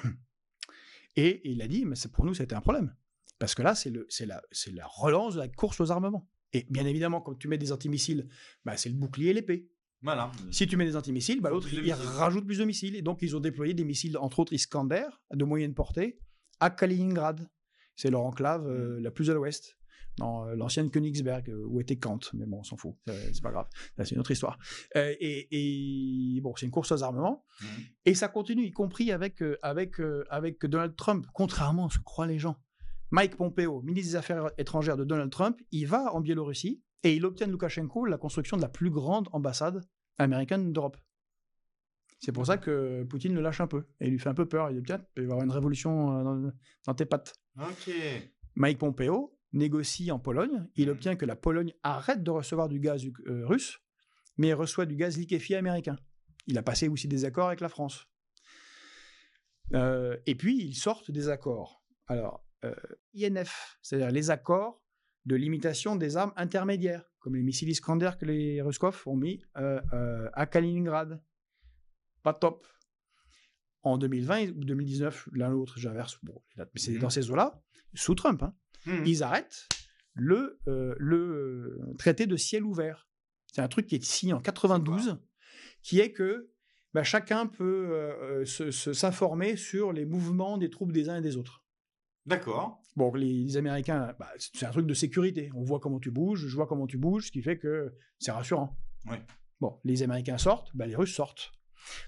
Et, il a dit, mais c'est pour nous, c'était un problème. Parce que là, c'est la, la relance de la course aux armements. Et bien évidemment, quand tu mets des antimissiles, bah, c'est le bouclier et l'épée. Voilà. Si tu mets des antimissiles, bah, l'autre, il rajoute plus de missiles. Et donc, ils ont déployé des missiles, entre autres Iskander, de moyenne portée, à Kaliningrad. C'est leur enclave euh, hmm. la plus à l'ouest, dans euh, l'ancienne Königsberg, euh, où était Kant. Mais bon, on s'en fout, c'est pas grave. C'est une autre histoire. Et, bon, c'est une course aux armements. Hmm. Et ça continue, y compris avec, avec, avec Donald Trump, contrairement à ce que croient les gens. Mike Pompeo, ministre des Affaires étrangères de Donald Trump, il va en Biélorussie et il obtient de Loukachenko la construction de la plus grande ambassade américaine d'Europe. C'est pour ça que Poutine le lâche un peu et il lui fait un peu peur. Il dit tiens, il va y avoir une révolution euh, dans, tes pattes. Mike Pompeo négocie en Pologne. Il mm. obtient que la Pologne arrête de recevoir du gaz euh, russe, mais reçoit du gaz liquéfié américain. Il a passé aussi des accords avec la France. Euh, et puis, ils sortent des accords. Alors, euh, INF, c'est-à-dire les accords de limitation des armes intermédiaires, comme les missiles Iskander que les Ruskov ont mis euh, euh, à Kaliningrad. Pas top. En 2020 ou 2019, l'un ou l'autre, j'inverse, mais c'est mhm. dans ces eaux-là, sous Trump, hein, mhm. ils arrêtent le, traité de ciel ouvert. C'est un truc qui est signé en 92, qui est que bah, chacun peut s'informer sur les mouvements des troupes des uns et des autres. D'accord. Bon, les Américains, bah, c'est un truc de sécurité. On voit comment tu bouges, je vois comment tu bouges, ce qui fait que c'est rassurant. Oui. Bon, les Américains sortent, bah, les Russes sortent.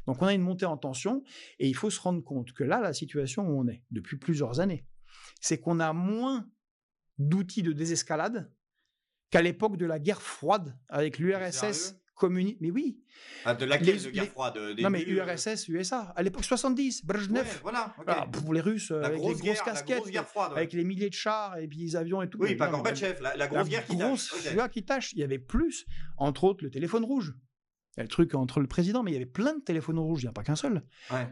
Donc on a une montée en tension et il faut se rendre compte que là, la situation où on est depuis plusieurs années, c'est qu'on a moins d'outils de désescalade qu'à l'époque de la guerre froide avec l'URSS mais oui. Ah, de la de guerre froide des Non, mais URSS, USA. À l'époque 70, Brjnev, voilà. pour les Russes, avec les grosses casquettes, avec les milliers de chars et puis les avions et tout. Oui, pas Gorbatchev, la, la, grosse guerre qui grosse tâche. qui tâche. Il y avait plus, entre autres, le téléphone rouge. Il y le truc entre le président, mais il y avait plein de téléphones rouges, il n'y en a pas qu'un seul.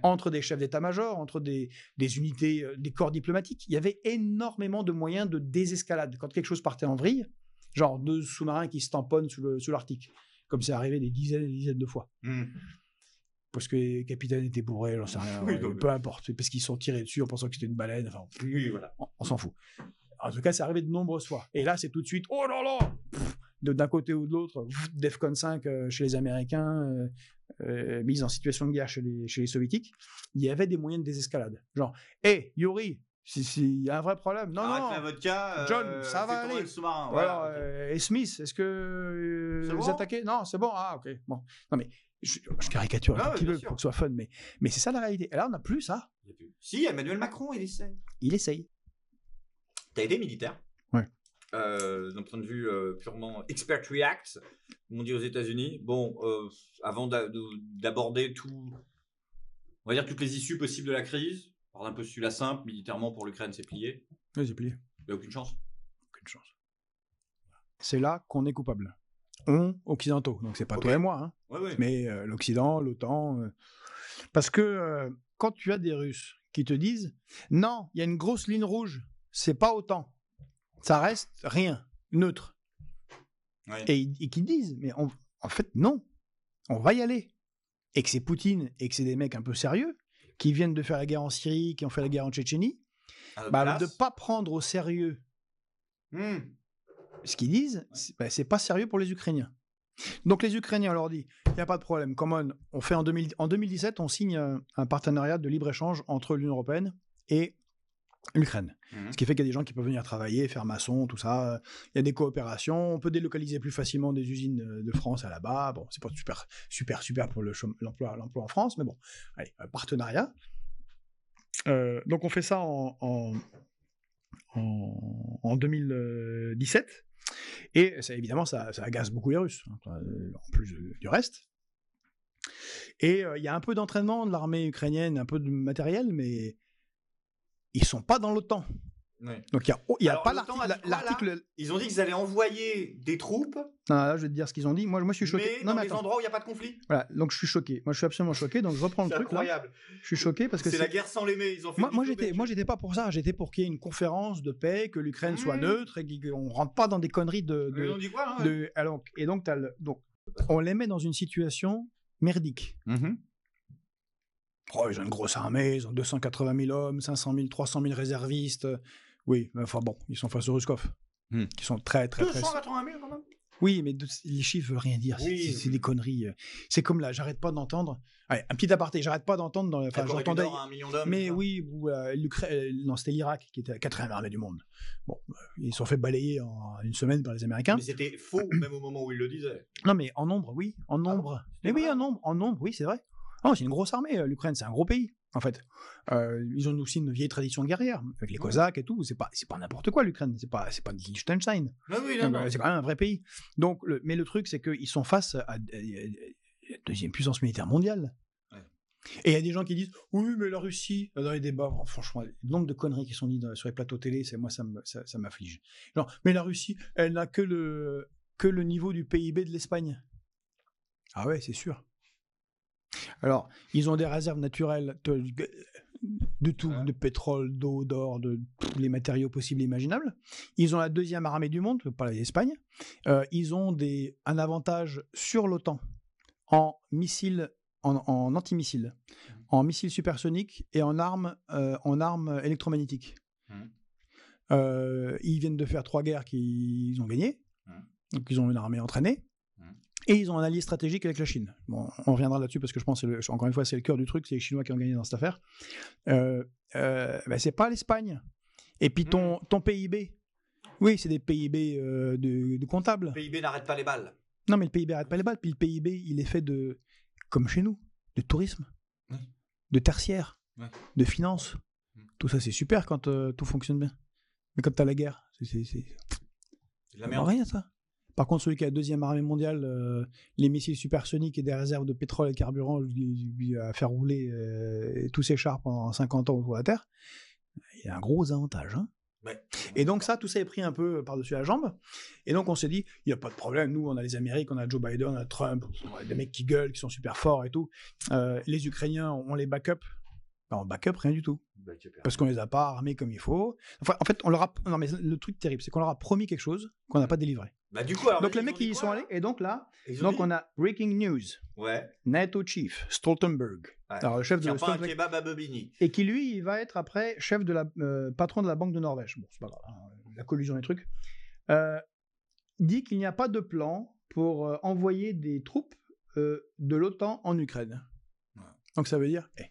Entre des chefs d'état-major, entre des, des, unités, euh, des corps diplomatiques, il y avait énormément de moyens de désescalade. Quand quelque chose partait en vrille, genre deux sous-marins qui se tamponnent sous l'Arctique, comme c'est arrivé des dizaines et des dizaines de fois. Hmm. Parce que les capitaines étaient bourrés, j'en sais rien, peu importe, parce qu'ils sont tirés dessus en pensant que c'était une baleine, enfin, voilà. on, s'en fout. En tout cas, c'est arrivé de nombreuses fois. Et là, c'est tout de suite, oh là là d'un côté ou de l'autre, DEFCON 5 euh, chez les Américains, euh, euh, mise en situation de guerre chez les, Soviétiques, il y avait des moyens de désescalade. Genre, hé, hey, Yuri, si, si, il y a un vrai problème. Non, non. vodka. John, euh, ça va aller. Euh, et Smith, est-ce que euh, vous attaquez Non, c'est bon. Ah, ok. Bon. Non, mais je, caricature un ah petit peu pour que ce soit fun, mais, mais c'est ça la réalité. Et là, on n'a plus ça. Si, Emmanuel Macron, il essaye. Il essaye. T'as aidé militaire Ouais. Euh, d'un point de vue purement expert react, comme on dit aux États-Unis. Bon, avant d'aborder tout, on va dire toutes les issues possibles de la crise, un peu simple, militairement pour l'Ukraine, c'est plié. Oui, c'est plié. Il n'y a aucune chance. Aucune chance. C'est là qu'on est coupable. On, occidentaux. Donc c'est pas toi et moi, hein. mais euh, l'Occident, l'OTAN. Euh. Parce que euh, quand tu as des Russes qui te disent non, il y a une grosse ligne rouge, c'est pas OTAN. Ça reste rien, neutre. Et, qui disent mais en fait non, on va y aller. Et que c'est Poutine et que c'est des mecs un peu sérieux, qui viennent de faire la guerre en Syrie, qui ont fait la guerre en Tchétchénie, bah, de ne pas prendre au sérieux hmm. ce qu'ils disent, bah, c'est pas sérieux pour les Ukrainiens. Donc les Ukrainiens, on leur dit, il n'y a pas de problème, come on, fait en, 2017, on signe euh, un partenariat de libre-échange entre l'Union Européenne et l'Ukraine. Mhm. Ce qui fait qu'il y a des gens qui peuvent venir travailler, faire maçon, tout ça. Il y a des coopérations. On peut délocaliser plus facilement des usines euh, de France à là-bas. Bon, c'est pas super, super, super pour l'emploi l'emploi en France, mais bon, allez, partenariat. Euh, donc on fait ça en, en, 2017. Et ça, évidemment, ça, agace beaucoup les Russes, hein, euh, en plus du reste. Et il y a un peu d'entraînement de l'armée ukrainienne, un peu de matériel, mais ils sont pas dans l'OTAN. Donc il n'y a, y a pas l'article. Ils ont dit qu'ils allaient envoyer des troupes. là, je vais te dire ce qu'ils ont dit. Moi, je suis choqué. Mais non, dans mais endroits où il n'y a pas de conflit. Voilà, donc je suis choqué. Moi, je suis absolument choqué. Donc je reprends le truc. C'est incroyable. Je suis choqué parce que c'est la guerre sans les mets. Ils ont moi, j'étais, moi, j'étais pas pour ça. J'étais pour qu'il y ait une conférence de paix, que l'Ukraine soit mmh. neutre et qu'on rentre pas dans des conneries de. de, hein, Alors, et donc, donc, on les met dans une situation merdique. Mmh Oh, ils ont une grosse armée, ils ont 280 000 hommes, 500 000, 300 000 réservistes. Oui, enfin bon, ils sont face aux Ruskov, hmm. qui sont très, très, 280 000 quand même Oui, mais les chiffres veulent rien dire. c'est des conneries. Euh. C'est comme là, j'arrête pas d'entendre. un petit aparté, j'arrête pas d'entendre. Dans... Enfin, j'entendais. Mais oui, euh, euh, c'était l'Irak qui était la quatrième armée du monde. Bon, ils sont fait balayer en une semaine par les Américains. Mais c'était faux, même au moment où ils le disaient. Non, mais en nombre, oui, en nombre. Ah mais oui, en nombre, en nombre, oui, c'est vrai c'est une grosse armée, euh, l'Ukraine, c'est un gros pays, en fait. Euh, ils ont aussi une vieille tradition guerrière, avec les Cosaques et tout. C'est pas, c'est pas n'importe quoi, l'Ukraine. C'est pas, c'est pas Liechtenstein. Ah euh, c'est quand même un vrai pays. Donc, le, mais le truc, c'est qu'ils sont face à, la deuxième puissance militaire mondiale. Et il y a des gens qui disent oui mais la Russie dans les débats franchement le nombre de conneries qui sont dites sur les plateaux télé c'est moi ça ça, m'afflige mais la Russie elle n'a que le que le niveau du PIB de l'Espagne ah ouais c'est sûr alors, ils ont des réserves naturelles de, tout, de pétrole, d'eau, d'or, de tous les matériaux possibles et imaginables. Ils ont la deuxième armée du monde, pas l'Espagne. Euh, ils ont des, un avantage sur l'OTAN en missiles, en, antimissiles, mmh. en missiles supersoniques et en armes, euh, en armes électromagnétiques. Mmh. Euh, ils viennent de faire trois guerres qu'ils ont gagnées. Mmh. Donc ils ont une armée entraînée. Et ils ont un allié stratégique avec la Chine. Bon, on reviendra là-dessus parce que je pense, encore une fois, c'est le cœur du truc, c'est les Chinois qui ont gagné dans cette affaire. Euh, euh, bah, c'est pas l'Espagne. Et puis ton, hmm. PIB, oui, c'est des PIB euh, de, de, comptables. Le PIB n'arrête pas les balles. Non, mais le PIB n'arrête pas les balles. Puis le PIB, il est fait de, comme chez nous, de tourisme, de tertiaire, de finance. Hmm. Tout ça, c'est super quand euh, tout fonctionne bien. Mais quand t'as la guerre, c'est. C'est la merde. rien, ça. Par contre, celui qui a la deuxième armée mondiale, euh, les missiles supersoniques et des réserves de pétrole et de carburant à faire rouler euh, tous ses chars pendant 50 ans autour de la Terre, il y a un gros avantage. Hein. Et donc ça, tout ça est pris un peu par-dessus la jambe. Et donc on s'est dit, il n'y a pas de problème, nous on a les Amériques, on a Joe Biden, on a Trump, des mecs qui gueulent, qui sont super forts et tout. Euh, les Ukrainiens, on les back-up. backup, en up rien du tout. Parce qu'on les a pas armés comme il faut. Enfin, en fait, on leur mais le truc terrible, c'est qu'on leur a promis quelque chose qu'on n'a pas délivré. Bah, donc les mecs, ils y sont allés. Et donc là, donc on a Breaking News. Ouais. NATO Chief, Stoltenberg. Alors, le chef de un kebab à Bobigny. Et qui, lui, va être après chef de la. Euh, patron de la Banque de Norvège. Bon, c'est pas grave. Hein, la collusion des trucs. Euh, dit qu'il n'y a pas de plan pour euh, envoyer des troupes de l'OTAN en Ukraine. Donc ça veut dire. Eh.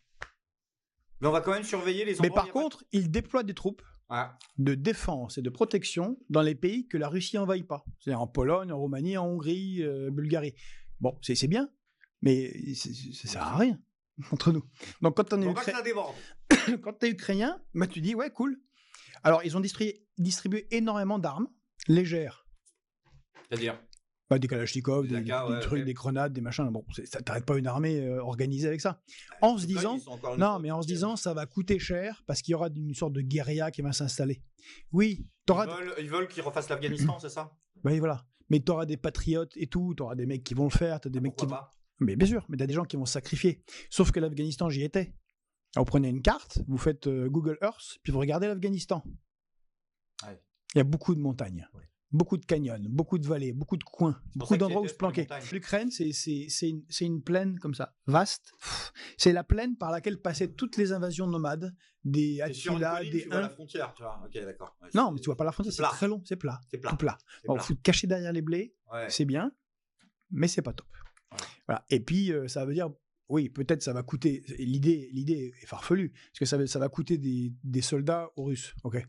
Mais on va quand même surveiller les Mais par contre, il déploie des troupes de défense et de protection dans les pays que la Russie n'envahit pas. C'est-à-dire en Pologne, en Roumanie, en Hongrie, en euh, Bulgarie. Bon, c'est bien, mais ça sert à rien entre nous. Donc quand tu quand es ukrainien, bah, tu dis ouais cool. Alors ils ont distribué énormément d'armes légères. C'est-à-dire des kalachnikovs, des, trucs, des grenades, des machins. Bon, ça t'arrête pas une armée euh, organisée avec ça. En se disant, non, mais en se disant, ça va coûter cher parce qu'il y aura une sorte de guérilla qui va s'installer. Oui, Ils veulent, qu'ils refassent l'Afghanistan, c'est ça Oui, voilà. Mais auras des patriotes et tout, tu auras des mecs qui vont le faire, t'as des ah, mecs qui vont. Mais bien sûr, mais t'as des gens qui vont sacrifier. Sauf que l'Afghanistan, j'y étais. vous prenez une carte, vous faites euh, Google Earth, puis vous regardez l'Afghanistan. Il y a beaucoup de montagnes beaucoup de canyons, beaucoup de vallées, beaucoup de coins, beaucoup d'endroits où se planquer. L'Ukraine, c'est une, une, plaine comme ça, vaste. C'est la plaine par laquelle passaient toutes les invasions nomades, des Attila, des tu vois la frontière, tu vois. Ok, d'accord. non, mais tu vois pas la frontière, c'est très long, c'est plat. C'est plat. Tout plat. cacher derrière les blés, c'est bien, mais c'est pas top. Voilà. Et puis, euh, ça veut dire oui, peut-être ça va coûter. L'idée, l'idée est farfelue, parce que ça, ça va coûter des, des, soldats aux Russes. Ok.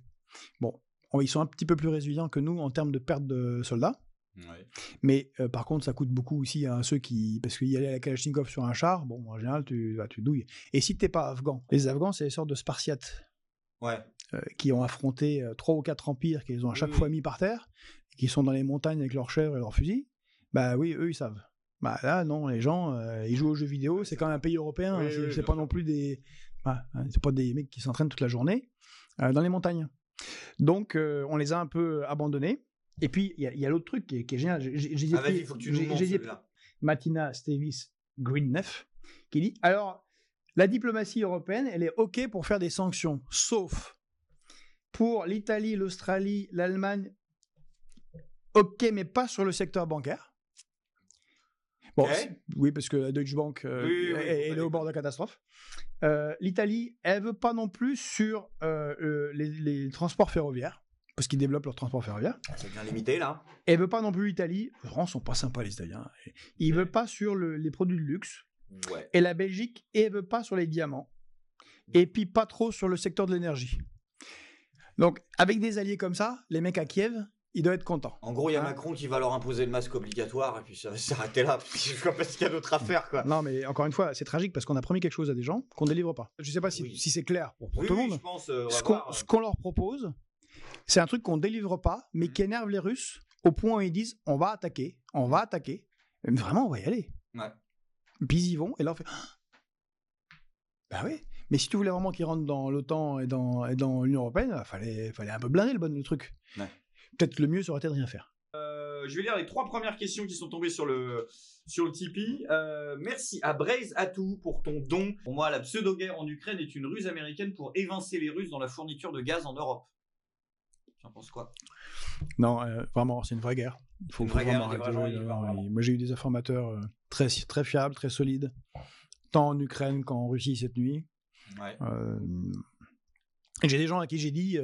Bon, ils sont un petit peu plus résilients que nous en termes de perte de soldats. Mais euh, par contre, ça coûte beaucoup aussi à ceux qui. Parce qu'il y aller à la Kalachnikov sur un char, bon, en général, tu, bah, tu douilles. Et si t'es pas afghan, les Afghans, c'est des sortes de Spartiates. Euh, qui ont affronté euh, trois ou quatre empires qu'ils ont à chaque fois mis par terre, qui sont dans les montagnes avec leurs chèvres et leurs fusils. Bah oui, eux, ils savent. Bah là, non, les gens, ils jouent aux jeux vidéo, c'est quand même un pays européen, hein, c'est pas non plus des. Bah, hein, c'est pas des mecs qui s'entraînent toute la journée dans les montagnes. Donc, euh, on les a un peu abandonnés. Et puis, il y a, l'autre truc qui est, génial. J'ai ah, Matina Matina qui dit Alors, la diplomatie européenne, elle est OK pour faire des sanctions, sauf pour l'Italie, l'Australie, l'Allemagne. OK, mais pas sur le secteur bancaire. Oui, parce que la Deutsche Bank euh, est, au bord de la catastrophe. Euh, L'Italie, elle veut pas non plus sur euh, les, transports ferroviaires, parce qu'ils développent leur transport ferroviaire. Ah, c'est bien limité, là. Elle veut pas non plus l'Italie. Les ne sont pas sympas, les Italiens. Ils ne veulent pas sur les produits de luxe. Et la Belgique, elle veut pas sur les diamants. Et puis pas trop sur le secteur de l'énergie. Donc, avec des alliés comme ça, les mecs à Kiev, il doit être content. En gros, il y a hein Macron qui va leur imposer le masque obligatoire et puis ça va s'arrêter là parce qu'il y a d'autres affaires. Quoi. Non, mais encore une fois, c'est tragique parce qu'on a promis quelque chose à des gens qu'on ne délivre pas. Je ne sais pas si, c'est clair pour, tout le monde. Euh, ce euh. qu'on leur propose, c'est un truc qu'on ne délivre pas, mais mm. qui énerve les Russes au point où ils disent on va attaquer, on va attaquer. Mais vraiment, on va y aller. Ouais. Puis ils y vont et là on fait. Bah ben oui. Mais si tu voulais vraiment qu'ils rentrent dans l'OTAN et dans, dans l'Union Européenne, il fallait, fallait un peu blinder le truc peut-être le mieux, serait de rien faire. Euh, je vais lire les trois premières questions qui sont tombées sur le, sur le Tipeee. Euh, merci à Braze Atou pour ton don. Pour moi, la pseudo-guerre en Ukraine est une ruse américaine pour évincer les Russes dans la fourniture de gaz en Europe. J'en pense quoi Non, euh, vraiment, c'est une vraie guerre. Il faut vraiment guerre, arrêter. Moi, j'ai eu des informateurs très, très fiables, très solides, tant en Ukraine qu'en Russie cette nuit. j'ai des gens à qui j'ai dit,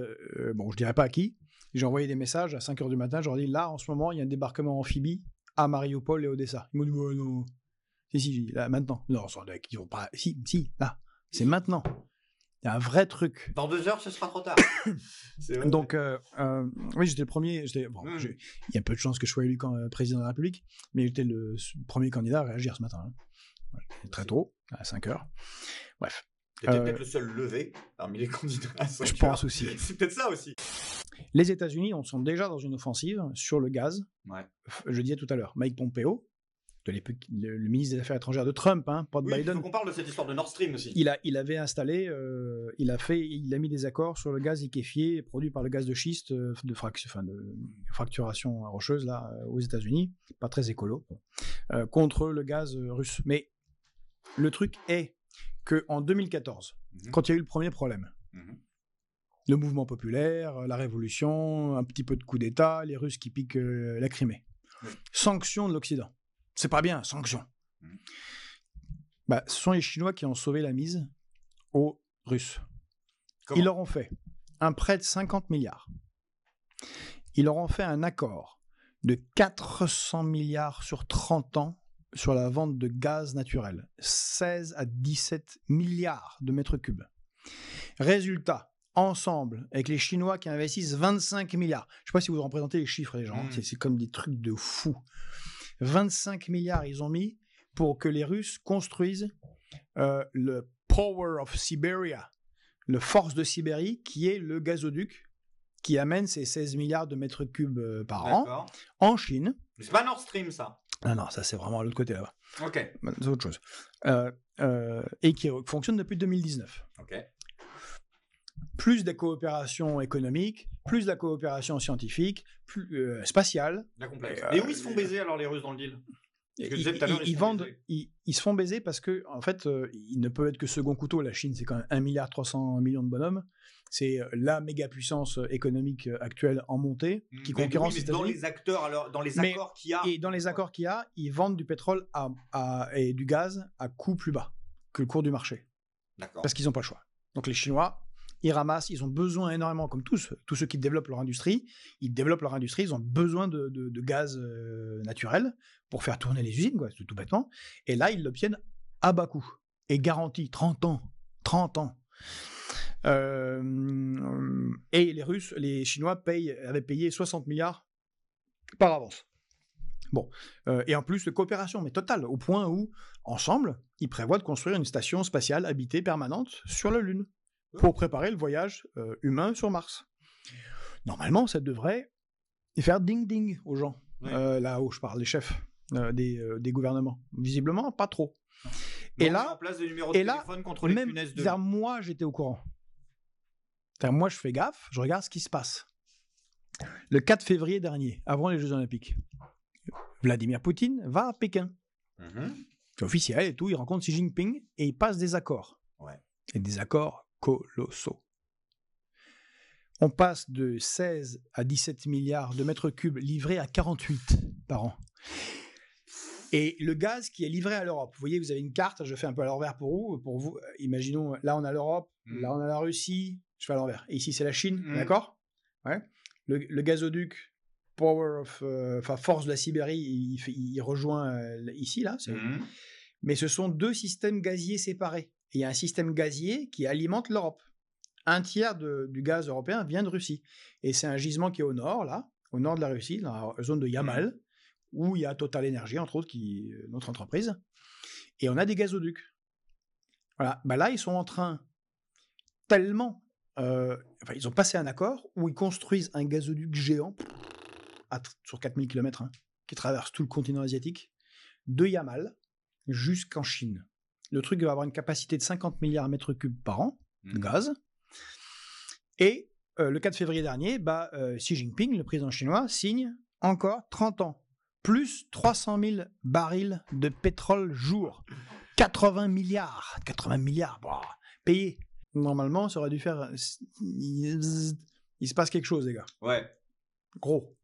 bon, je dirais pas à qui, j'ai envoyé des messages à 5 h du matin, j'ai dit « là, en ce moment, il y a un débarquement amphibie à Mariupol et Odessa. Ils m'ont dit, non. Si, si, là, maintenant. Non, ils vont pas. Si, si, là. C'est maintenant. Il un vrai truc. Dans deux heures, ce sera trop tard. Donc, euh, euh, oui, j'étais le premier. Hmm. Il y a peu de chances que je sois élu quand, euh, président de la République, mais j'étais le premier candidat à réagir ce matin. Hein. très tôt, à 5 h Bref. Ah C'était peut-être le seul levé parmi les candidats. je pense aussi. C'est peut-être ça aussi. Les États-Unis sont déjà dans une offensive sur le gaz. Ouais. Je disais tout à l'heure, Mike Pompeo, le, ministre des Affaires étrangères de Trump, hein, Biden. Il faut qu'on parle de cette histoire de Nord Stream aussi. Il, a, il avait installé, euh, il, a fait, il a mis des accords sur le gaz liquéfié produit par le gaz de schiste euh, de, de fracturation rocheuse là, euh, aux États-Unis, pas très écolo, contre le gaz russe. Mais le truc est qu'en 2014, mhm. quand il y a eu le premier problème, mhm. le mouvement populaire, la révolution, un petit peu de coup d'État, les Russes qui piquent euh, la Crimée, sanctions de l'Occident. C'est pas bien, sanctions. Mhm. Bah, ce sont les Chinois qui ont sauvé la mise aux Russes. Ils leur ont fait un prêt de 50 milliards. Ils leur ont fait un accord de 400 milliards sur 30 ans sur la vente de gaz naturel. 16 à 17 milliards de mètres cubes. Résultat, ensemble, avec les Chinois qui investissent 25 milliards. Je ne sais pas si vous représentez les chiffres, les gens. Hmm. C'est comme des trucs de fou. 25 milliards, ils ont mis pour que les Russes construisent euh, le Power of Siberia, le Force de Sibérie, qui est le gazoduc qui amène ces 16 milliards de mètres cubes euh, par an en Chine. C'est pas Nord Stream, ça. Non, ah non, ça c'est vraiment à l'autre côté là-bas. Ok. Bah, c'est autre chose. Euh, euh, et qui fonctionne depuis 2019. Ok. Plus de coopération économique, plus de la coopération scientifique, plus euh, spatiale. La complexe. Et où ils se font baiser alors les Russes dans le deal ils, vendent, ils, se font baiser parce que en fait, euh, il ne peut être que second couteau. La Chine, c'est quand même 1 milliard 300 millions de bonhommes. C'est euh, la méga puissance euh, économique actuelle en montée mmh, qui concurrence. dans les acteurs, alors, dans les accords qu'il y a, et dans les accords qu'il a, ils vendent du pétrole et du gaz à coût plus bas que le cours du marché. Parce qu'ils n'ont pas le choix. Donc les Chinois, ils ramassent, ils ont besoin énormément, comme tous, tous ceux qui développent leur industrie, ils développent leur industrie, ils ont besoin de, gaz naturel pour faire tourner les usines, quoi, tout, bêtement. Et là, ils l'obtiennent à bas coût et garanti 30 ans. 30 ans. Euh, et les Russes, les Chinois payent, avaient payé 60 milliards par avance. Bon, euh, et en plus de coopération, mais totale, au point où, ensemble, ils prévoient de construire une station spatiale habitée permanente sur la Lune pour préparer le voyage euh, humain sur Mars. Normalement, ça devrait faire ding ding aux gens, là où je parle, des chefs. Euh, euh, des, gouvernements Visiblement, pas trop. et là, en place et contre même, moi, j'étais au courant. Moi, je fais gaffe, je regarde ce qui se passe. Le 4 février dernier, avant les Jeux Olympiques, Vladimir Poutine va à Pékin. Mhm. officiel et tout, il rencontre Xi Jinping et il passe des accords. Et des accords colossaux. On passe de 16 à 17 milliards de mètres cubes livrés à 48 par an et le gaz qui est livré à l'Europe. Vous voyez, vous avez une carte, je fais un peu à l'envers pour vous. Pour vous, euh, imaginons, là on a l'Europe, mmh. là on a la Russie, je fais à l'envers. Et ici c'est la Chine, mmh. d'accord ouais. le, gazoduc Power of, euh, enfin Force de la Sibérie, il, rejoint euh, ici là. Mmh. Mais ce sont deux systèmes gaziers séparés. il y a un système gazier qui alimente l'Europe. Un tiers du gaz européen vient de Russie. Et c'est un gisement qui est au nord, là, au nord de la Russie, dans la zone de Yamal où il y a Total Energy, entre autres, qui, euh, notre entreprise, et on a des gazoducs. Voilà, bah là, ils sont en train tellement. Euh, enfin, ils ont passé un accord où ils construisent un gazoduc géant à, sur 4000 km hein, qui traverse tout le continent asiatique, de Yamal jusqu'en Chine. Le truc va avoir une capacité de 50 milliards de mètres cubes par an de mmh. gaz. Et euh, le 4 février dernier, bah, Xi Jinping, le président chinois, signe encore 30 ans plus 300 000 barils de pétrole jour. 80 milliards. 80 milliards, bah, Payé. Normalement, ça aurait dû faire. Il se passe quelque chose, les gars. Ouais. Gros.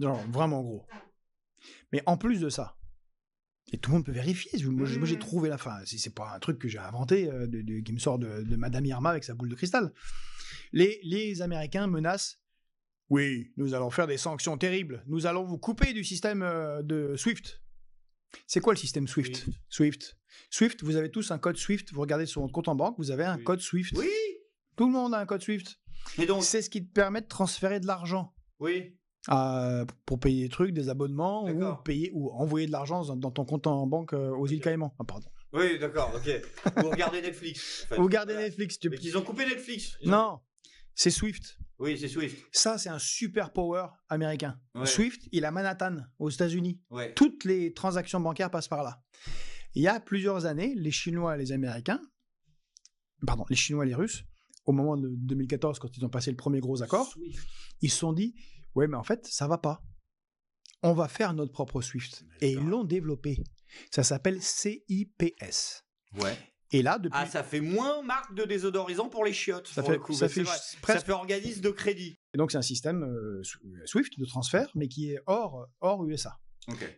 Non, vraiment gros. Mais en plus de ça, et tout le monde peut vérifier. Moi, j'ai mm. trouvé la fin. Si c'est pas un truc que j'ai inventé, euh, qui me sort de, Madame Irma avec sa boule de cristal. les Américains menacent oui, nous allons faire des sanctions terribles. Nous allons vous couper du système euh, de Swift. C'est quoi le système Swift Swift. Swift vous avez tous un code Swift. Vous regardez sur votre compte en banque, vous avez un code Swift. Oui Tout le monde a un code Swift. Et donc C'est ce qui te permet de transférer de l'argent. Oui. Ah, pour payer des trucs, des abonnements, ou, payer, ou envoyer de l'argent dans ton compte en banque euh, aux îles Caïmans. Ah, pardon. Oui, d'accord, ok. regardez Netflix. Vous regardez Netflix. Mais ils ont coupé Netflix. Non, c'est Swift. Oui, c'est Swift. Ça, c'est un super power américain. Swift, il a Manhattan aux États-Unis. Toutes les transactions bancaires passent par là. Il y a plusieurs années, les Chinois et les Américains, pardon, les Chinois et les Russes, au moment de 2014, quand ils ont passé le premier gros accord, ils se sont dit Ouais, mais en fait, ça va pas. On va faire notre propre Swift. Et ils l'ont développé. Ça s'appelle CIPS. Ouais. Et là, depuis... Ah, ça fait moins marque de désodorisant pour les chiottes. Ça, fait, ça fait, presque... ça fait organisme de crédit. Et donc, c'est un système euh, euh, Swift de transfert, mais qui est hors, euh, hors USA.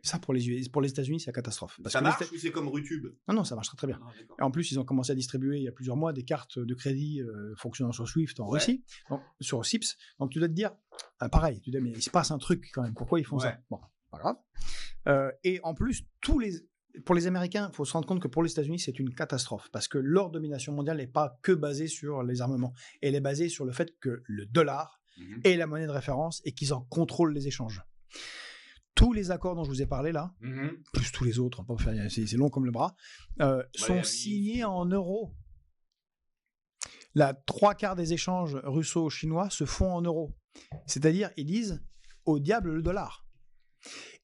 Ça, pour les, pour les États-Unis, c'est la catastrophe. ça marche ou c'est comme Rutube Non, non, ça marche très, très bien. Ah, et en plus, ils ont commencé à distribuer il y a plusieurs mois des cartes de crédit fonctionnant sur Swift en Russie, sur SIPS. Donc, tu dois te dire, pareil, tu dois mais il se passe un truc quand même, pourquoi ils font ça Bon, pas grave. et en plus, tous les, pour les Américains, il faut se rendre compte que pour les États-Unis, c'est une catastrophe, parce que leur domination mondiale n'est pas que basée sur les armements, elle est basée sur le fait que le dollar mhm. est la monnaie de référence et qu'ils en contrôlent les échanges. Tous les accords dont je vous ai parlé là, mhm. plus tous les autres, hein, c'est long comme le bras, euh, bah, sont signés en euros. La trois quarts des échanges russo-chinois se font en euros. C'est-à-dire, ils disent au diable le dollar.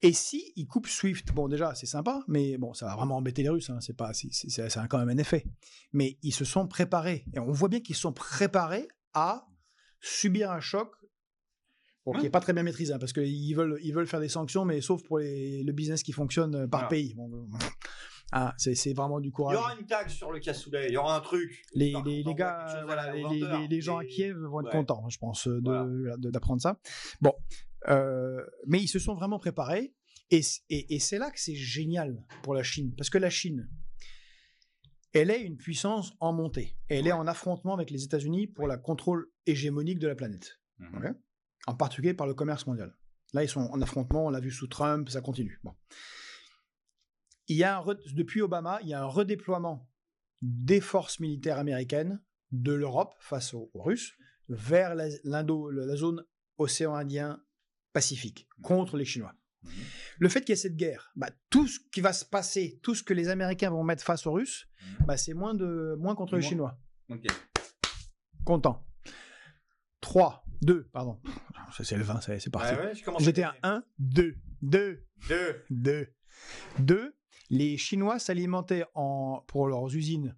Et si ils coupent Swift, bon déjà c'est sympa, mais bon ça va vraiment embêter les Russes, hein, c'est pas, c'est, ça a quand même un effet. Mais ils se sont préparés et on voit bien qu'ils sont préparés à subir un choc. qui n'est hein? pas très bien maîtrisé, hein, parce qu'ils veulent, ils veulent faire des sanctions, mais sauf pour le business qui fonctionne euh, par pays. Bon, ah, c'est vraiment du courage. Il y aura une taxe sur le cassoulet, il y aura un truc. Les, les, les gars, les, les, gens à Kiev vont être contents, je pense, d'apprendre ça. Bon, euh, mais ils se sont vraiment préparés. Et, c'est là que c'est génial pour la Chine. Parce que la Chine, elle est une puissance en montée. Elle est en affrontement avec les États-Unis pour la contrôle hégémonique de la planète. Mhm. en particulier par le commerce mondial. Là, ils sont en affrontement, on l'a vu sous Trump, ça continue. Il y a depuis Obama, il y a un redéploiement des forces militaires américaines de l'Europe face aux, Russes vers la zone océan Indien pacifique mmh. contre les Chinois. Mmh. Le fait qu'il y ait cette guerre, bah, tout ce qui va se passer, tout ce que les Américains vont mettre face aux Russes, mmh. bah, c'est moins, de, moins contre les Chinois. Content. 3, 2, pardon. Ça, c'est le 20, c'est parti. Ah J'étais à 1, 2, 2, 2, 2, 2. Les Chinois s'alimentaient en, pour leurs usines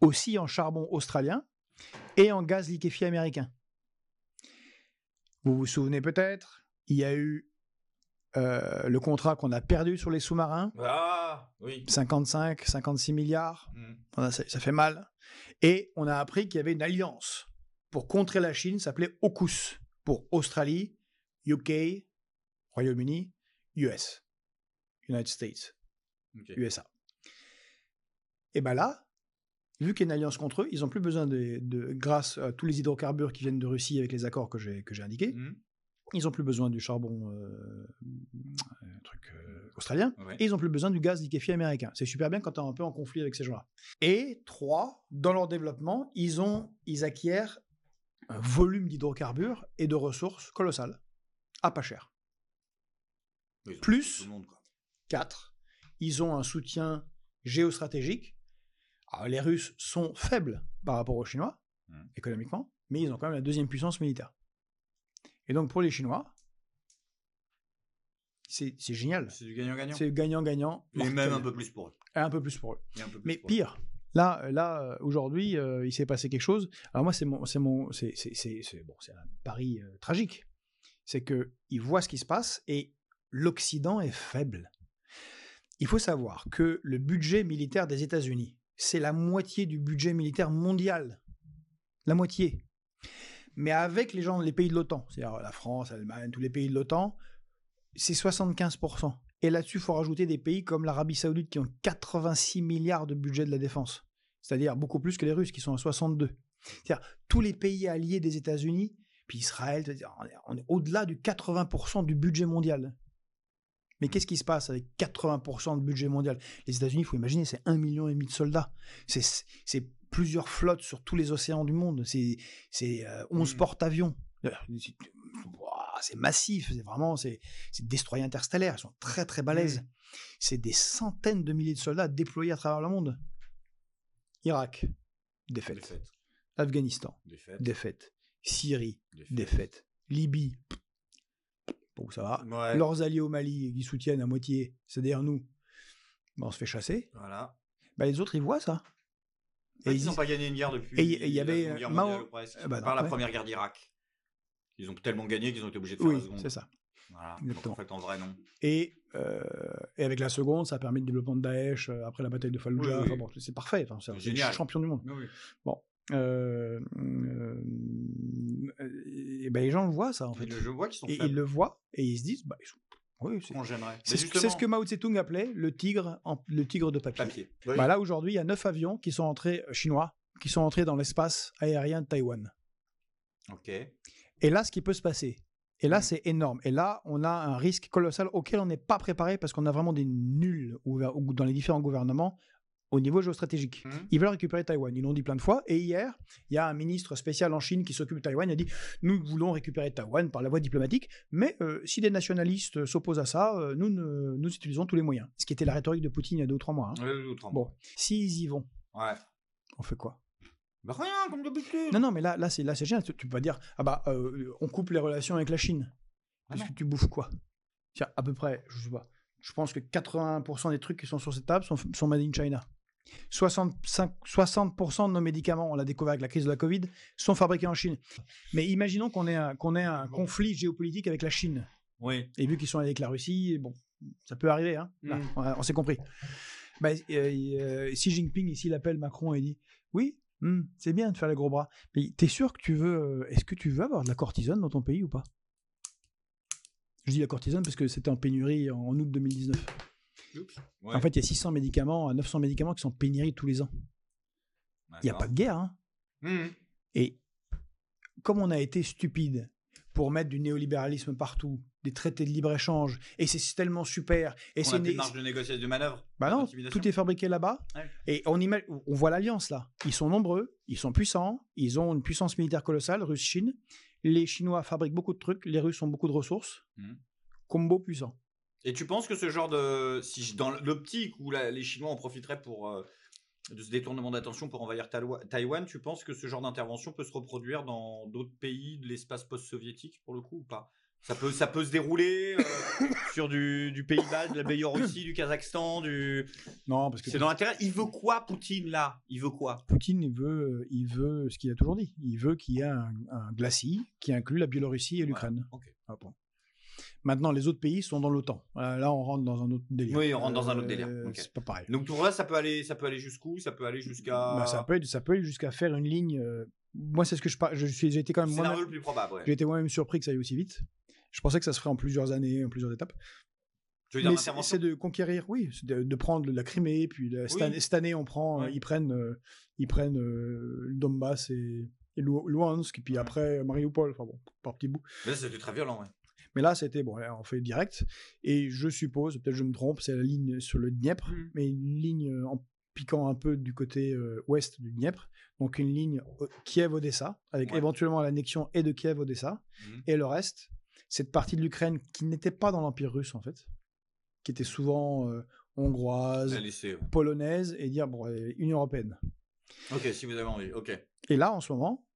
aussi en charbon australien et en gaz liquéfié américain. Vous vous souvenez peut-être, il y a eu euh, le contrat qu'on a perdu sur les sous-marins. Ah, oui. 55, 56 milliards. Hmm. ça, fait mal. Et on a appris qu'il y avait une alliance pour contrer la Chine, s'appelait AUKUS, pour Australie, UK, Royaume-Uni, US, United States, USA. Et bien là, vu qu'il y a une alliance contre eux, ils n'ont plus besoin de, grâce à tous les hydrocarbures qui viennent de Russie avec les accords que j'ai indiqués, hmm ils ont plus besoin du charbon euh, euh, truc euh, australien et ils ont plus besoin du gaz liquéfié américain. C'est super bien quand tu es un peu en conflit avec ces gens-là. Et trois, dans leur développement, ils ont ils acquièrent un volume d'hydrocarbures et de ressources colossales à ah, pas cher. plus quatre, ils ont un soutien géostratégique. Ah, les Russes sont faibles par rapport aux Chinois hmm. économiquement, mais ils ont quand même la deuxième puissance militaire. Et donc pour les Chinois, c'est génial. C'est du gagnant-gagnant. C'est gagnant-gagnant. Et même un peu plus pour eux. Un peu plus pour eux. Mais pire, Là, là euh, aujourd'hui, euh, il s'est passé quelque chose. Alors moi, c'est mon, c'est mon, c'est, bon, c'est un pari euh, tragique. C'est que il voient ce qui se passe et l'Occident est faible. Il faut savoir que le budget militaire des États-Unis, c'est la moitié du budget militaire mondial, la moitié mais avec les gens, les pays de l'OTAN, c'est-à-dire la France, l'Allemagne, tous les pays de l'OTAN, c'est 75%. Et là-dessus, il faut rajouter des pays comme l'Arabie Saoudite qui ont 86 milliards de budget de la défense, c'est-à-dire beaucoup plus que les Russes qui sont à 62. C'est-à-dire tous les pays alliés des États-Unis, puis Israël, on est au-delà du 80% du budget mondial. Mais qu'est-ce qui se passe avec 80% de budget mondial Les États-Unis, il faut imaginer, c'est 1,5 million de soldats. C'est plusieurs flottes sur tous les océans du monde. C'est, c'est 11 euh, mm. porte-avions. Euh, c'est massif, c'est vraiment, c'est, c'est destroyers interstellaires, ils sont très très balèzes. Mm. C'est des centaines de milliers de soldats déployés à travers le monde. Irak, défaite. Afghanistan, défaite. Syrie, défaite. Libye, bon, ça va. Leurs alliés au Mali qui soutiennent à moitié, c'est-à-dire nous, ben, on se fait chasser. Voilà. Ben, les autres, ils voient ça ils n'ont pas gagné une guerre depuis. Et il y avait Mao... Euh, bah par la première guerre d'Irak. Ils ont tellement gagné qu'ils ont été obligés de faire la seconde. C'est ça. Voilà. en fait, en vrai, non. Et, euh, et, avec la seconde, ça a permis le développement de Daesh euh, après la bataille de Fallujah. c'est parfait. c'est génial. Champion du monde. Bon. et ben les gens le voient ça en fait. Je sont et ils le voient et ils se disent bah, oui, c'est ce que Mao Zedong appelait le tigre, le tigre de papier. Bah là, aujourd'hui, il y a neuf avions qui sont entrés euh, chinois, qui sont entrés dans l'espace aérien de Taïwan. OK. Et là, ce qui peut se passer, et là, hmm. c'est énorme. Et là, on a un risque colossal auquel on n'est pas préparé parce qu'on a vraiment des nuls dans les différents gouvernements au niveau géostratégique. Mmh. Ils veulent récupérer Taïwan. Ils l'ont dit plein de fois. Et hier, il y a un ministre spécial en Chine qui s'occupe de Taïwan. Il a dit Nous voulons récupérer Taïwan par la voie diplomatique, mais euh, si des nationalistes s'opposent à ça, euh, nous, nous utilisons tous les moyens. Ce qui était la rhétorique de Poutine il y a deux ou trois mois. Hein. mois. Bon, s'ils y vont, on fait quoi bah, rien, comme d'habitude. Non, non, mais là, c'est là, c'est génial. Tu, vas peux pas dire, ah bah, euh, on coupe les relations avec la Chine. Ah Parce que tu bouffes quoi Tiens, à peu près, je sais pas. Je pense que 80% des trucs qui sont sur cette table sont, sont made in China. 65, 60% de nos médicaments, on l'a découvert avec la crise de la Covid, sont fabriqués en Chine. Mais imaginons qu'on ait un, conflit géopolitique avec la Chine. Oui. Et vu qu'ils sont avec la Russie, bon, ça peut arriver, hein. mm. on, s'est compris. si bah, euh, euh, Xi Jinping, ici, l'appelle Macron et dit Oui, hum, c'est bien de faire les gros bras. Mais t'es sûr que tu veux. Euh, est-ce que tu veux avoir de la cortisone dans ton pays ou pas Je dis la cortisone parce que c'était en pénurie en août 2019. En fait, il y a 600 médicaments, 900 euh, médicaments qui sont pénuries tous les ans. Il n'y a pas de guerre. Hein. Mmh. Et comme on a été stupide pour mettre du néolibéralisme partout, des traités de libre-échange, et c'est tellement super. Et c'est une marge de négociation de manœuvre. Bah non, tout est fabriqué là-bas. Et on, on voit l'alliance là. Ils sont nombreux, ils sont puissants, ils ont une puissance militaire colossale, Russe-Chine. Les Chinois fabriquent beaucoup de trucs, les Russes ont beaucoup de ressources. Mmh. Combo puissant. Et tu penses que ce genre de. Si, dans l'optique où les Chinois en profiteraient pour. Euh, de ce détournement d'attention pour envahir Taïwan, tu penses que ce genre d'intervention peut se reproduire dans d'autres pays de l'espace post-soviétique, pour le coup, ou pas ça peut, ça peut se dérouler euh, sur du, Pays-Bas, de la Biélorussie, du Kazakhstan, du. Non, parce que. C'est dans l'intérêt. Il veut quoi, Poutine, là Il veut quoi Poutine, il veut, euh, il veut ce qu'il a toujours dit. Il veut qu'il y ait un, glacis qui inclut la Biélorussie et l'Ukraine. ok. Ah, Maintenant, les autres pays sont dans l'OTAN. là, on rentre dans un autre délire. Oui, on rentre dans un autre délire. Euh, c'est pas pareil. Donc tout ça peut aller, ça peut aller jusqu'où Ça peut aller jusqu'à. Bah, ça peut, ça peut aller jusqu'à faire une ligne. Euh, moi, c'est ce que je, je suis. J'ai été quand même. C'est le plus probable. J'ai été moi-même surpris que ça aille aussi vite. Je pensais que ça se ferait en plusieurs années, en plusieurs étapes. Mais c'est de conquérir, oui, de, prendre la Crimée, puis cette, année, on prend, ils prennent, euh, ils prennent le Donbass et, et Luhansk, et puis après Mariupol, enfin bon, par petits bouts. c'était très violent, ouais. Mais là, c'était, bon, on fait direct. Et je suppose, peut-être je me trompe, c'est la ligne sur le Dniepr, mm. mais une ligne euh, en piquant un peu du côté euh, ouest du Dniepr. Donc une ligne euh, Kiev-Odessa, avec éventuellement l'annexion et de Kiev-Odessa. Mm. Et le reste, cette partie de l'Ukraine qui n'était pas dans l'Empire russe, en fait, qui était souvent hongroise, polonaise, et dire, bon, Union européenne. Ok, si vous avez envie, ok. Et là, en ce moment,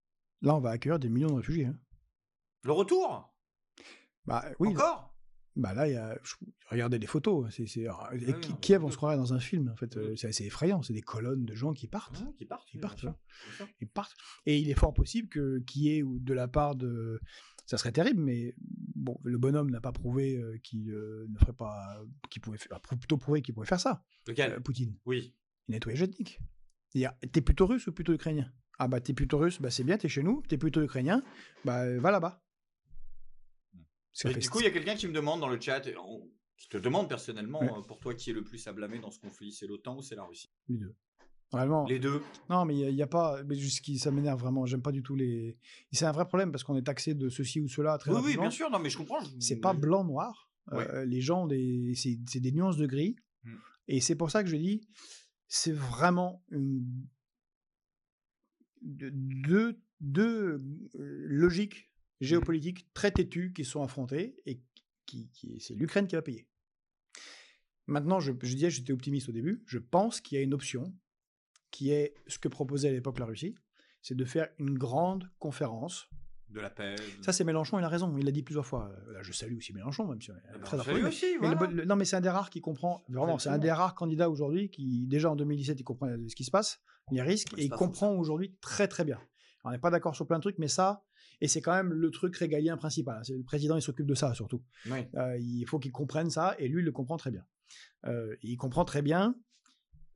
là, on va accueillir des millions de réfugiés. Hein. Le retour bah, oui, Encore bah là, il y a, regardez les photos. Kiev, on se croirait dans un film. En fait, euh, c'est assez effrayant. C'est des colonnes de gens qui partent, qui partent, qui partent, partent. Et il est fort possible que qui est ait de la part de, ça serait terrible, mais bon, le bonhomme n'a pas prouvé euh, qu'il euh, ne ferait pas, qu'il pouvait, plutôt prouvé qu'il pouvait faire ça. Lequel Poutine. Oui. Il nettoyait Jetnik. T'es plutôt russe ou plutôt ukrainien Ah bah t'es plutôt russe, bah c'est bien, t'es chez nous. T'es plutôt ukrainien, bah va là-bas du coup, il y a quelqu'un qui me demande dans le chat, qui te demande personnellement, euh, pour toi, qui est le plus à blâmer dans ce conflit C'est l'OTAN ou c'est la Russie Les deux. Vraiment. Les deux. Non, mais il n'y a, pas. Mais juste ça m'énerve vraiment. J'aime pas du tout les. C'est un vrai problème parce qu'on est taxé de ceci ou cela très oui, Oui, bien sûr. Non, mais je comprends. C'est pas blanc-noir. Euh, les gens, des... c'est des nuances de gris. Hmm. Et c'est pour ça que je dis, c'est vraiment une. Deux, deux euh, logiques Mmh. géopolitiques très têtues qui sont affrontées et qui, c'est l'Ukraine qui va payer. Maintenant, je, disais, j'étais optimiste au début, je pense qu'il y a une option qui est ce que proposait à l'époque la Russie, c'est de faire une grande conférence de la paix. Ça, c'est Mélenchon, il a raison, il l'a dit plusieurs fois. Euh, je salue aussi Mélenchon, même si Non, mais c'est un des rares qui comprend, vraiment, c'est un des rares candidats aujourd'hui qui, déjà en 2017, il comprend ce qui se passe, les risques, et il comprend aujourd'hui très très bien. on n'est pas d'accord sur plein de trucs, mais ça, et c'est quand même le truc régalien principal. Le président, il s'occupe de ça surtout. Euh, il faut qu'il comprenne ça, et lui, il le comprend très bien. Euh, il comprend très bien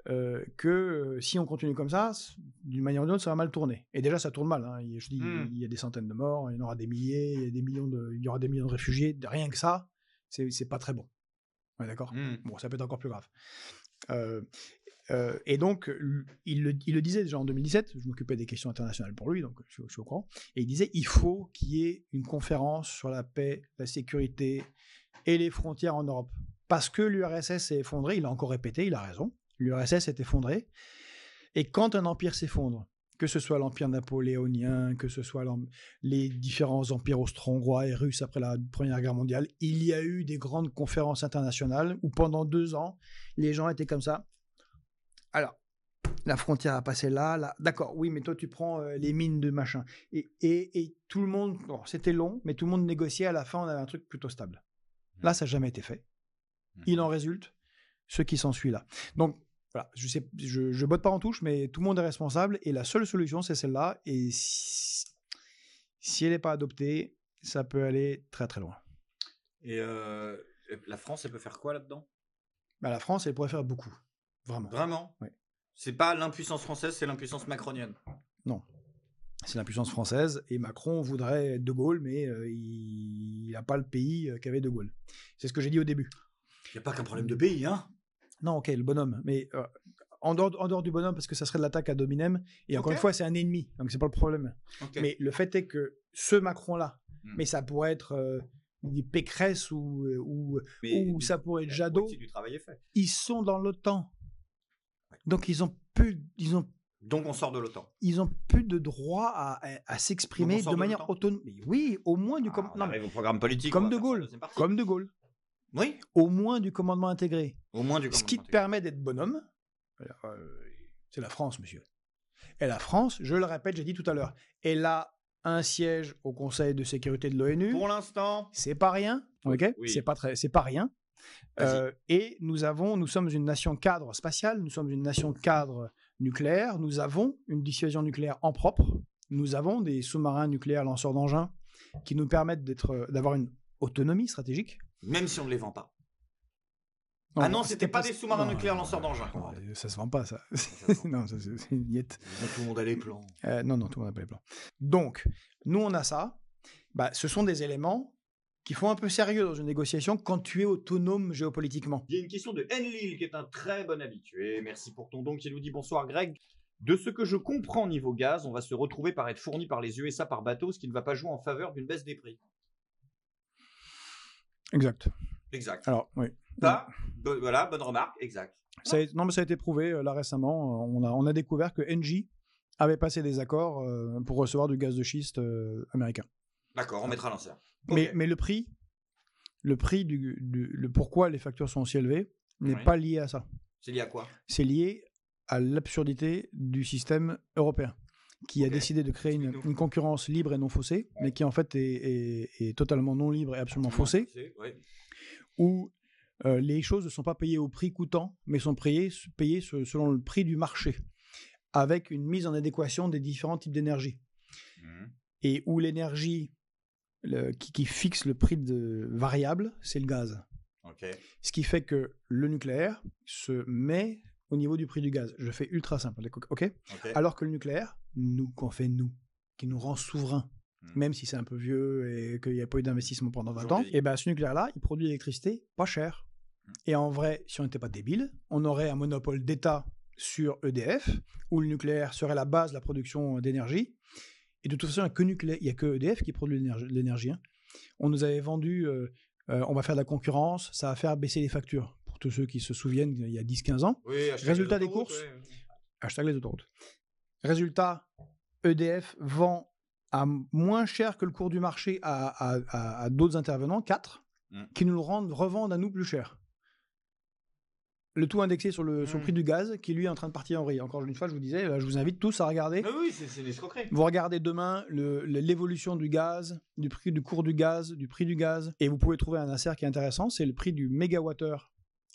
euh, que si on continue comme ça, d'une manière ou d'une autre, ça va mal tourner. Et déjà, ça tourne mal. Hein. Je dis, hmm. il y a des centaines de morts, il y en aura des milliers, il y, des millions de, il y aura des millions de réfugiés. Rien que ça, c'est pas très bon. Ouais, D'accord hmm. Bon, ça peut être encore plus grave. Euh, et donc, il le, le, disait déjà en 2017, je m'occupais des questions internationales pour lui, donc je, suis au courant, et il disait, il faut qu'il y ait une conférence sur la paix, la sécurité et les frontières en Europe. Parce que l'URSS s'est effondré il a encore répété, il a raison, l'URSS s'est effondré et quand un empire s'effondre, que ce soit l'empire napoléonien, que ce soit les différents empires austro-hongrois et russes après la Première Guerre mondiale, il y a eu des grandes conférences internationales où pendant deux ans, les gens étaient comme ça alors, la frontière a passé là, D'accord, oui, mais toi, tu prends euh, les mines de machin. Et, et, tout le monde, c'était long, mais tout le monde négociait. À la fin, on avait un truc plutôt stable. Mmh. Là, ça n'a jamais été fait. Mmh. Il en résulte ce qui s'ensuit là. Donc, voilà, je sais, je, botte pas en touche, mais tout le monde est responsable. Et la seule solution, c'est celle-là. Et si, elle n'est pas adoptée, ça peut aller très très loin. Et euh, la France, elle peut faire quoi là-dedans bah, La France, elle pourrait faire beaucoup. Vraiment. Vraiment C'est pas l'impuissance française, c'est l'impuissance macronienne. Non. C'est l'impuissance française et Macron voudrait être De Gaulle, mais euh, il n'a pas le pays euh, qu'avait De Gaulle. C'est ce que j'ai dit au début. Il n'y a pas qu'un problème de pays, hein Non, ok, le bonhomme. Mais euh, en, dehors, en, dehors, du bonhomme, parce que ça serait de l'attaque à Dominem, et encore une fois, c'est un ennemi, donc c'est pas le problème. Mais le fait est que ce Macron-là, hmm. mais ça pourrait être. une Pécresse ou, ou, ça pourrait être Jadot, ils sont dans l'OTAN. Donc ils ont plus, ils donc on sort de l'OTAN. Ils ont plus de droit à, s'exprimer de, manière autonome. Oui, au moins du ah, commandement. programme politique. Comme de Gaulle. Comme de Gaulle. Oui. Au moins du commandement intégré. Au moins du. Ce qui te permet d'être bonhomme, euh, c'est la France, monsieur. Et la France, je le répète, j'ai dit tout à l'heure, elle a un siège au Conseil de sécurité de l'ONU. Pour l'instant. C'est pas rien. Ok. C'est pas très. C'est pas rien. Euh, et nous avons, nous sommes une nation cadre spatiale, nous sommes une nation cadre nucléaire, nous avons une dissuasion nucléaire en propre, nous avons des sous-marins nucléaires lanceurs d'engins qui nous permettent d'être, d'avoir une autonomie stratégique. Même si on ne les vend pas. ah non, c'était pas, pas des sous-marins nucléaires lanceurs d'engins. Ça se vend pas, ça. ça non, c'est une tout le monde a les plans. Euh, non, non, tout le monde n'a pas les plans. Donc, nous, on a ça. Bah, ce sont des éléments qui font un peu sérieux dans une négociation quand tu es autonome géopolitiquement. Il y a une question de Enlil qui est un très bon habitué. Merci pour ton don qui nous dit bonsoir Greg. De ce que je comprends niveau gaz, on va se retrouver par être fourni par les USA par bateau, ce qui ne va pas jouer en faveur d'une baisse des prix. Exact. Exact. Alors, oui. voilà, bonne remarque, exact. Ça non, mais ça a été prouvé euh, là récemment. Euh, on a, on a découvert que Engie avait passé des accords euh, pour recevoir du gaz de schiste américain. D'accord, on mettra l'ancien. Mais, le prix, le prix du, le pourquoi les factures sont aussi élevées n'est pas lié à ça. C'est lié à quoi C'est lié à l'absurdité du système européen qui a décidé de créer une, concurrence libre et non faussée, mais qui en fait est, totalement non libre et absolument faussée, où euh, les choses ne sont pas payées au prix coûtant, mais sont payées, selon le prix du marché, avec une mise en adéquation des différents types d'énergie. Mmh. Et où l'énergie qui, fixe le prix de variable, c'est le gaz. Ce qui fait que le nucléaire se met au niveau du prix du gaz. Je fais ultra simple, ok, Alors que le nucléaire, nous, qu'on fait nous, qui nous rend souverains, hmm. même si c'est un peu vieux et qu'il n'y a pas eu d'investissement pendant 20 ans, et eh ben ce nucléaire-là, il produit l'électricité pas cher. Hmm. Et en vrai, si on n'était pas débile, on aurait un monopole d'État sur EDF, où le nucléaire serait la base de la production d'énergie, et de toute façon, il n'y a, que EDF qui produit l'énergie. Hein. On nous avait vendu, euh, euh, on va faire de la concurrence, ça va faire baisser les factures. Pour tous ceux qui se souviennent, il y a 10-15 ans. Résultat des courses. Hashtag les autoroutes. Résultat, EDF vend à moins cher que le cours du marché à, d'autres intervenants, 4, mm. qui nous le rendent, revendent à nous plus cher le tout indexé sur le, mm. prix du gaz, qui lui est en train de partir en vrille. Encore une fois, je vous disais, euh, je vous invite tous à regarder. Ah oui, c'est Vous regardez demain l'évolution du gaz, du prix du cours du gaz, du prix du gaz, et vous pouvez trouver un insert qui est intéressant, c'est le prix du mégawattheure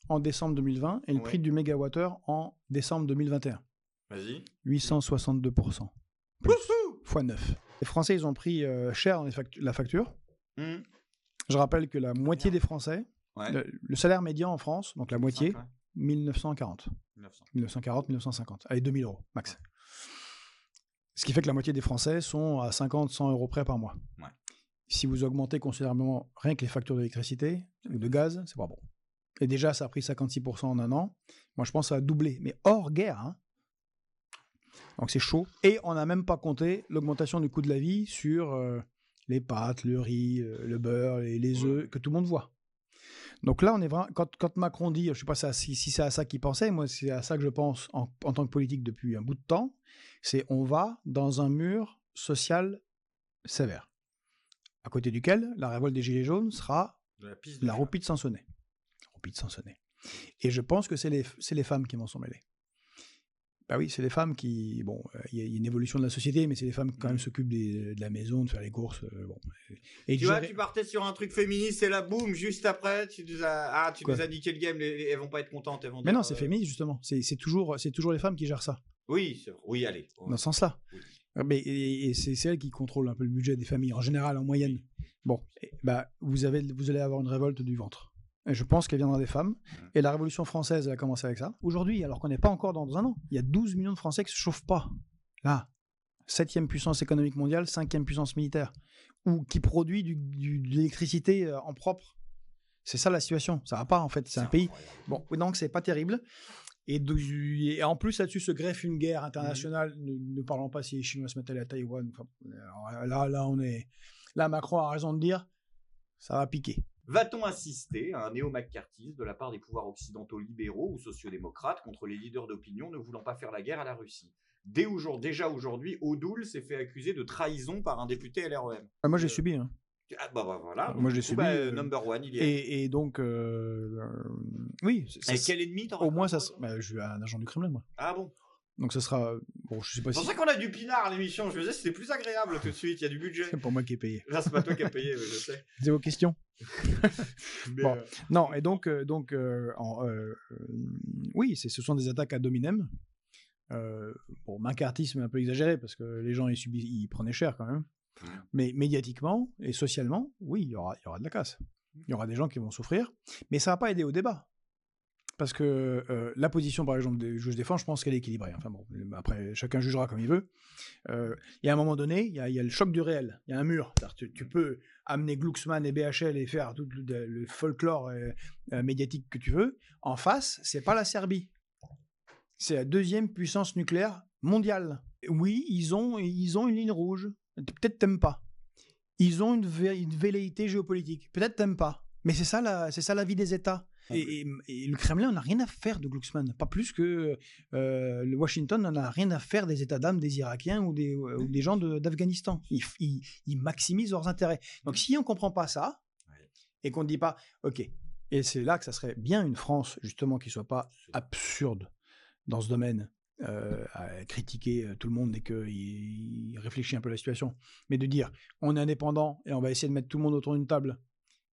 en décembre 2020 et le prix du mégawattheure en décembre 2021. Vas-y. 862%. Plus, fois 9. Les Français, ils ont pris euh, cher la facture. Mm. Je rappelle que la moitié des Français, le, salaire médian en France, donc la moitié, 1940. 1940, 1950. Allez, 2000 euros, max. Ce qui fait que la moitié des Français sont à 50, 100 euros près par mois. Si vous augmentez considérablement rien que les factures d'électricité ou de gaz, c'est pas bon. Et déjà, ça a pris 56% en un an. Moi, je pense que ça a doublé, mais hors guerre. Hein. Donc c'est chaud. Et on n'a même pas compté l'augmentation du coût de la vie sur euh, les pâtes, le riz, euh, le beurre, et les œufs, que tout le monde voit. Donc là, on est vraiment, quand, Macron dit, je ne sais pas si, si c'est à ça qu'il pensait, moi c'est à ça que je pense en, tant que politique depuis un bout de temps, c'est on va dans un mur social sévère, à côté duquel la révolte des Gilets jaunes sera la, piste de la roupie de Et je pense que c'est les, les femmes qui m'en sont mêlées. Bah oui, c'est les femmes qui. Bon, euh, il y, a une évolution de la société, mais c'est les femmes qui quand même mm. s'occupent de la maison, de faire les courses. Euh, et tu vois, tu partais sur un truc féministe et là, boum, juste après, tu nous as, ah, tu le game, elles vont pas être contentes. Elles mais non, c'est euh, féministe justement. C'est, toujours, c'est toujours les femmes qui gèrent ça. Oui, oui, allez. Dans ce sens-là. Ah, mais, et, c'est, elles qui contrôlent un peu le budget des familles, en général, en moyenne. Bon, bah, vous, avez, vous allez avoir une révolte du ventre. Je pense qu'elle viendra des femmes. Mmh. Et la Révolution française, a commencé avec ça. Aujourd'hui, alors qu'on n'est pas encore dans un an, il y a 12 millions de Français qui se chauffent pas. Là, septième puissance économique mondiale, cinquième puissance militaire, ou qui produit de l'électricité euh, en propre. C'est ça la situation. Ça va pas en fait. C'est un pays. Bon, donc c'est pas terrible. Et, en plus, là-dessus se greffe une guerre internationale. Mmh. Ne, parlons pas si les Chinois se mettent à Taïwan. à là, là, on est. Là, Macron a raison de dire ça va piquer. Va-t-on assister à un néo-McCarthyisme de la part des pouvoirs occidentaux libéraux ou sociodémocrates contre les leaders d'opinion ne voulant pas faire la guerre à la Russie Dès Déjà aujourd'hui, Odoul s'est fait accuser de trahison par un député LREM. Ah, moi j'ai euh, subi. Hein. Ah, bah, bah, voilà. Ah, moi j'ai subi. Bah, euh, number one, il y a... et, et, donc euh, oui. Et quel ennemi Au moins ça. Bah, je un agent du Kremlin moi. Ah bon. Donc ça sera. Bon, je sais pas C'est pour ça qu'on a du pinard à l'émission. Je me disais, c'était plus agréable tout de suite. Il y a du budget. C'est pour moi qui ai payé. Là, c'est pas toi qui as payé, je sais. C'est vos questions. Euh, non, et donc, euh, donc euh, en, oui, ce sont des attaques à dominem. bon, macartisme un peu exagéré parce que les gens ils, subissent, ils prenaient cher quand même. Mais médiatiquement et socialement, oui, il y aura, il y aura de la casse. Il y aura des gens qui vont souffrir, mais ça va pas aider au débat parce que euh, la position, par exemple, des juges défense, je pense qu'elle est équilibrée. Enfin bon, après, chacun jugera comme il veut. Euh, il y a un moment donné, il y, a le choc du réel, il y a un mur. Tu, peux amener Glucksmann et BHL et faire tout le, folklore euh, médiatique que tu veux. En face, c'est pas la Serbie. C'est la deuxième puissance nucléaire mondiale. Oui, ils ont, ils ont une ligne rouge. Peut-être t'aimes pas. Ils ont une, une velléité géopolitique. Peut-être t'aimes pas. Mais c'est ça, la, c'est ça la vie des États. Et, le Kremlin n'a rien à faire de Glucksmann, pas plus que euh, Washington n'en a rien à faire des états d'âme des Irakiens ou des, gens d'Afghanistan. ils, ils, maximisent leurs intérêts. Donc si on ne comprend pas ça, et qu'on ne dit pas, OK, et c'est là que ça serait bien une France, justement, qui ne soit pas absurde dans ce domaine, euh, à critiquer euh, tout le monde et qu'il réfléchit un peu à la situation, mais de dire on est indépendant et on va essayer de mettre tout le monde autour d'une table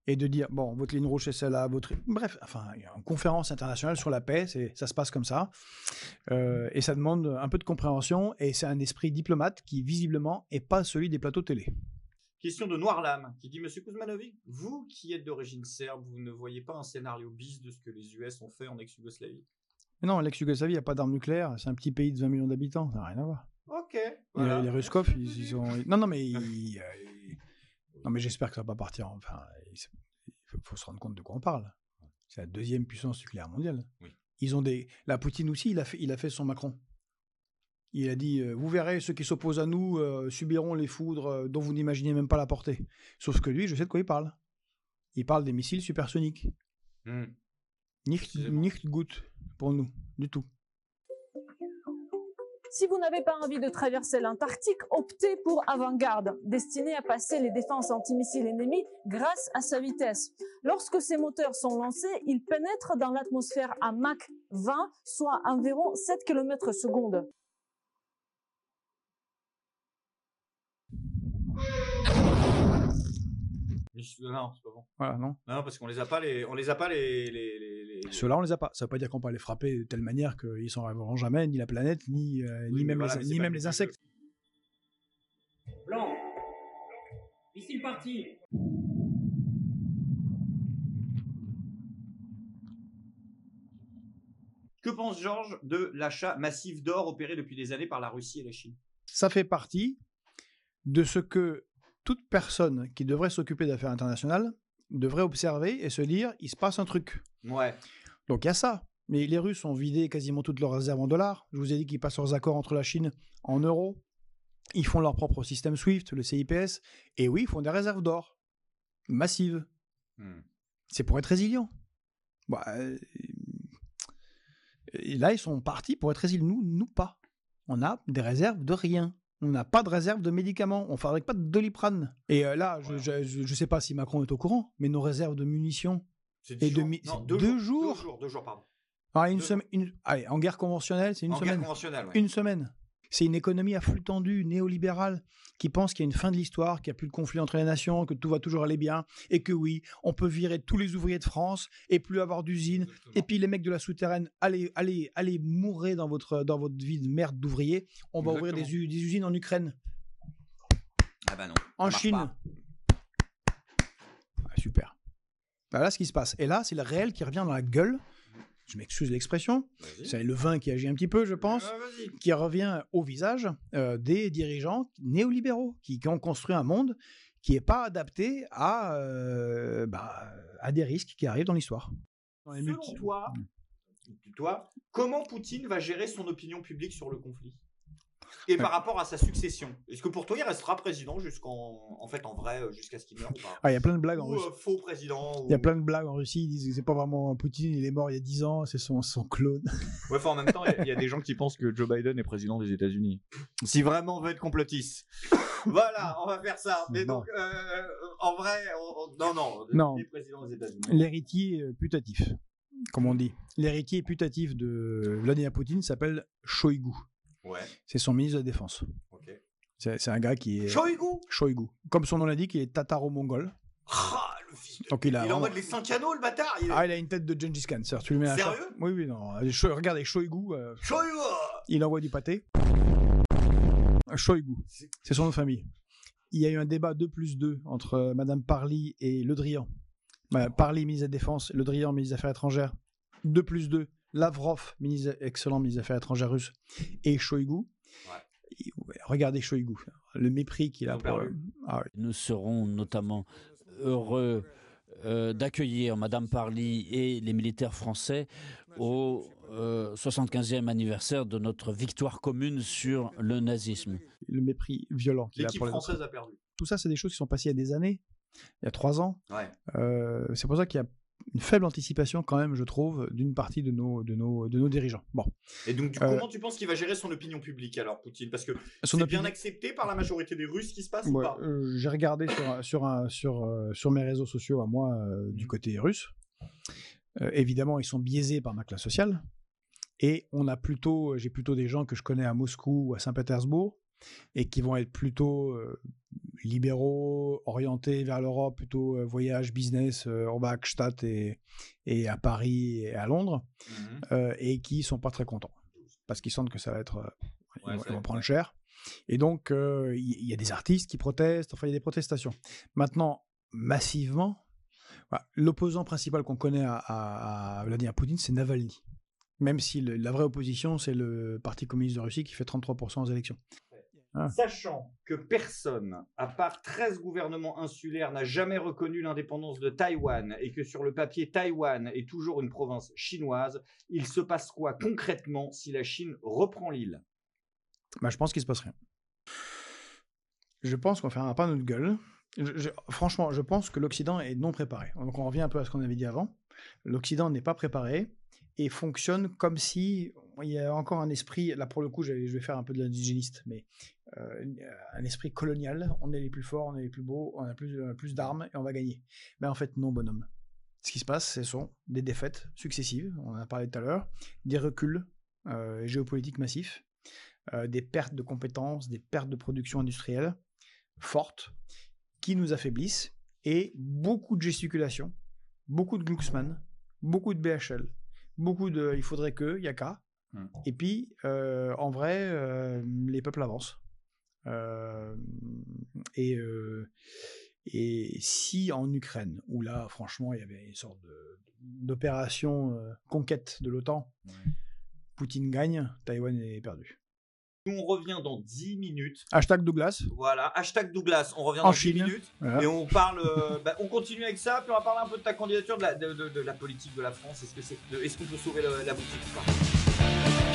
et de dire bon, votre ligne rouge c'est celle-là, votre bref, enfin, il y a une conférence internationale sur la paix, ça se passe comme ça, euh, et ça demande un peu de compréhension, et c'est un esprit diplomate qui visiblement est pas celui des plateaux télé. Question de Noir Lame qui dit Monsieur Kuzmanovic, vous qui êtes d'origine serbe, vous ne voyez pas un scénario bis de ce que les US ont fait en ex-Yougoslavie Non, non, l'ex-Yougoslavie, il n'y a pas d'armes nucléaires, c'est un petit pays de 20 millions d'habitants, ça n'a rien à voir. Ok. Euh, voilà. Les, les Ruskov, ils, ont. Non, non, mais euh, non, mais j'espère que ça va pas partir. Enfin, il faut, se rendre compte de quoi on parle. C'est la deuxième puissance nucléaire mondiale. Ils ont des. La Poutine aussi, il a fait, il a fait son Macron. Il a dit euh, Vous verrez, ceux qui s'opposent à nous euh, subiront les foudres euh, dont vous n'imaginez même pas la portée. Sauf que lui, je sais de quoi il parle. Il parle des missiles supersoniques. Hmm. Nicht, nicht gut pour nous, du tout. Si vous n'avez pas envie de traverser l'Antarctique, optez pour Avant-Garde, destiné à passer les défenses antimissiles ennemies grâce à sa vitesse. Lorsque ses moteurs sont lancés, ils pénètrent dans l'atmosphère à Mach 20, soit environ 7 km seconde. Non, c'est pas bon. Voilà, non. Non, parce qu'on les a pas les, on les a pas les. les, Ceux-là, on les a pas. Ça veut pas dire qu'on peut les frapper de telle manière qu'ils s'en rêveront jamais, ni la planète, ni, euh, ni même, les, ni même les insectes. Blanc, ici le parti. Que pense Georges de l'achat massif d'or opéré depuis des années par la Russie et la Chine Ça fait partie de ce que toute personne qui devrait s'occuper d'affaires internationales devrait observer et se dire il se passe un truc. Ouais. Donc il y a ça. Mais les Russes ont vidé quasiment toutes leurs réserves en dollars. Je vous ai dit qu'ils passent leurs accords entre la Chine en euros. Ils font leur propre système SWIFT, le CIPS. Et oui, ils font des réserves d'or. Massives. Hmm. C'est pour être résilient. Bah, euh, là, ils sont partis pour être résilients. Nous, nous pas. On a des réserves de rien on n'a pas de réserve de médicaments, on ne fabrique pas de doliprane. Et euh, là, je ne sais pas si Macron est au courant, mais nos réserves de munitions. C'est deux, deux, jours, deux, jours. pardon. Ah, une en guerre conventionnelle, c'est une semaine. Une semaine. C'est une économie à flux tendu, néolibérale, qui pense qu'il y a une fin de l'histoire, qu'il n'y a plus de conflit entre les nations, que tout va toujours aller bien, et que oui, on peut virer tous les ouvriers de France et plus avoir d'usines. Et puis les mecs de la souterraine, allez, allez, allez mourir dans votre, dans votre vie de merde d'ouvrier. On va ouvrir des, usines en Ukraine. Ah bah non. En Chine. Ah, super. Voilà bah, ce qui se passe. Et là, c'est le réel qui revient dans la gueule je m'excuse l'expression, c'est le vin qui agit un petit peu, je pense, ah, qui revient au visage euh, des dirigeants néolibéraux qui, ont construit un monde qui n'est pas adapté euh, bah, à, des risques qui arrivent dans l'histoire. Mm. toi, comment Poutine va gérer son opinion publique sur le conflit et par rapport à sa succession. Est-ce que pour toi, il restera président jusqu'en, en fait, en vrai, euh, jusqu'à ce qu'il meure Ah, il y a plein de blagues en Russie. Euh, faux président. Il y a plein de blagues en Russie. Ils disent que c'est pas vraiment Poutine. Il est mort il y a 10 ans. C'est son, clone. Ouais, en même temps, il y, a des gens qui pensent que Joe Biden est président des États-Unis. Si vraiment on veut être complotiste. voilà, on va faire ça. Mais donc, euh, en vrai, non, non. non. des États-Unis. L'héritier putatif, comme on dit. L'héritier putatif de Vladimir Poutine s'appelle Shoigu. Ouais. C'est son ministre de la Défense. C'est un gars qui est. Shoigu Shoigu. Comme son nom l'indique, il est tataro-mongol. Ah, le fils de... Donc, il, a il en mode les 5 canaux, le bâtard il Ah, il a une tête de Gengis Khan. tu lui mets Sérieux Oui, oui, non. Regardez, Shoigu. Euh, Shoigu Il envoie du pâté. Shoigu. C'est son nom de famille. Il y a eu un débat 2 plus 2 entre euh, Madame Parly et Le Drian. Parly, ministre de la Défense, Le Drian, ministre des Affaires étrangères. 2 plus 2. Lavrov, ministre, excellent ministre des Affaires étrangères russe, et Shoigu. Regardez Shoigu, le mépris qu'il a pour eux. Ah Nous serons notamment heureux euh, d'accueillir Madame Parly et les militaires français au 75e euh, anniversaire de notre victoire commune sur le nazisme. Le mépris violent qu'il a pour française les a perdu. Tout ça, c'est des choses qui sont passées il y a des années, il y a trois ans. Ouais. Euh, c'est pour ça qu'il y a une faible anticipation quand même, je trouve, d'une partie de nos, de nos, de nos dirigeants. Bon. Et donc, euh, comment tu penses qu'il va gérer son opinion publique alors, Poutine Parce que c'est bien accepté par la majorité des Russes qui se passe pas euh, J'ai regardé sur, sur, un, sur, euh, sur mes réseaux sociaux à moi du mmh. côté russe. évidemment, ils sont biaisés par ma classe sociale. Et on a plutôt, j'ai plutôt des gens que je connais à Moscou ou à Saint-Pétersbourg et qui vont être plutôt libéraux, orientés vers l'Europe, plutôt euh, voyage, business, euh, en Bachstadt et, et à Paris et à Londres, mmh euh, et qui sont pas très contents parce qu'ils sentent que ça va être. ils, vont prendre cher. Et donc, il y, a des artistes qui protestent, enfin, il y a des protestations. Maintenant, massivement, l'opposant principal qu'on connaît à, Vladimir Poutine, c'est Navalny même si la vraie opposition, c'est le Parti communiste de Russie qui fait 33% aux élections. Ah. Sachant que personne, à part 13 gouvernements insulaires, n'a jamais reconnu l'indépendance de Taïwan et que sur le papier Taïwan est toujours une province chinoise, il se passe quoi concrètement si la Chine reprend l'île bah, Je pense qu'il se passe rien. Je pense qu'on fera pas notre gueule. franchement, je pense que l'Occident est non préparé. Donc on revient un peu à ce qu'on avait dit avant. L'Occident n'est pas préparé et fonctionne comme si il y a encore un esprit. Là, pour le coup, je vais faire un peu de l'indigéniste, mais euh, euh, un esprit colonial. On est les plus forts, on est les plus beaux, on a plus, euh, plus d'armes et on va gagner. Mais ben, en fait, non, bonhomme. Ce qui se passe, ce sont des défaites successives, on en a parlé tout à l'heure, des reculs géopolitiques massifs, des pertes de compétences, des pertes de production industrielle fortes qui nous affaiblissent et beaucoup de gesticulation, beaucoup de Glucksmann, beaucoup de BHL, beaucoup de il faudrait que, a qu'à hmm. Et puis, en vrai, les peuples avancent. Euh, et, euh, et si en Ukraine, où là, franchement, il y avait une sorte d'opération euh, conquête de l'OTAN, Poutine gagne, Taïwan est perdu. on revient dans 10 minutes. Hashtag Douglas. Voilà, hashtag Douglas. On revient dans 10 minutes. Et on parle. Bah, on continue avec ça. Puis on va parler un peu de ta candidature, de la, politique de la France. Est-ce que est, ce qu'on peut sauver la boutique ou pas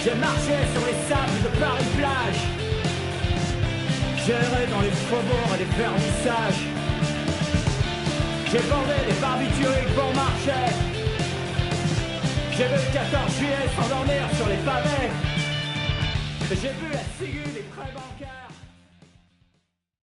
J'ai marché sur les sables de Paris-Plage géré dans les faubourgs et les fermissages. J'ai bordé des barbituriques pour marcher. J'ai vu le 14 juillet s'endormir sur les pavés. J'ai vu la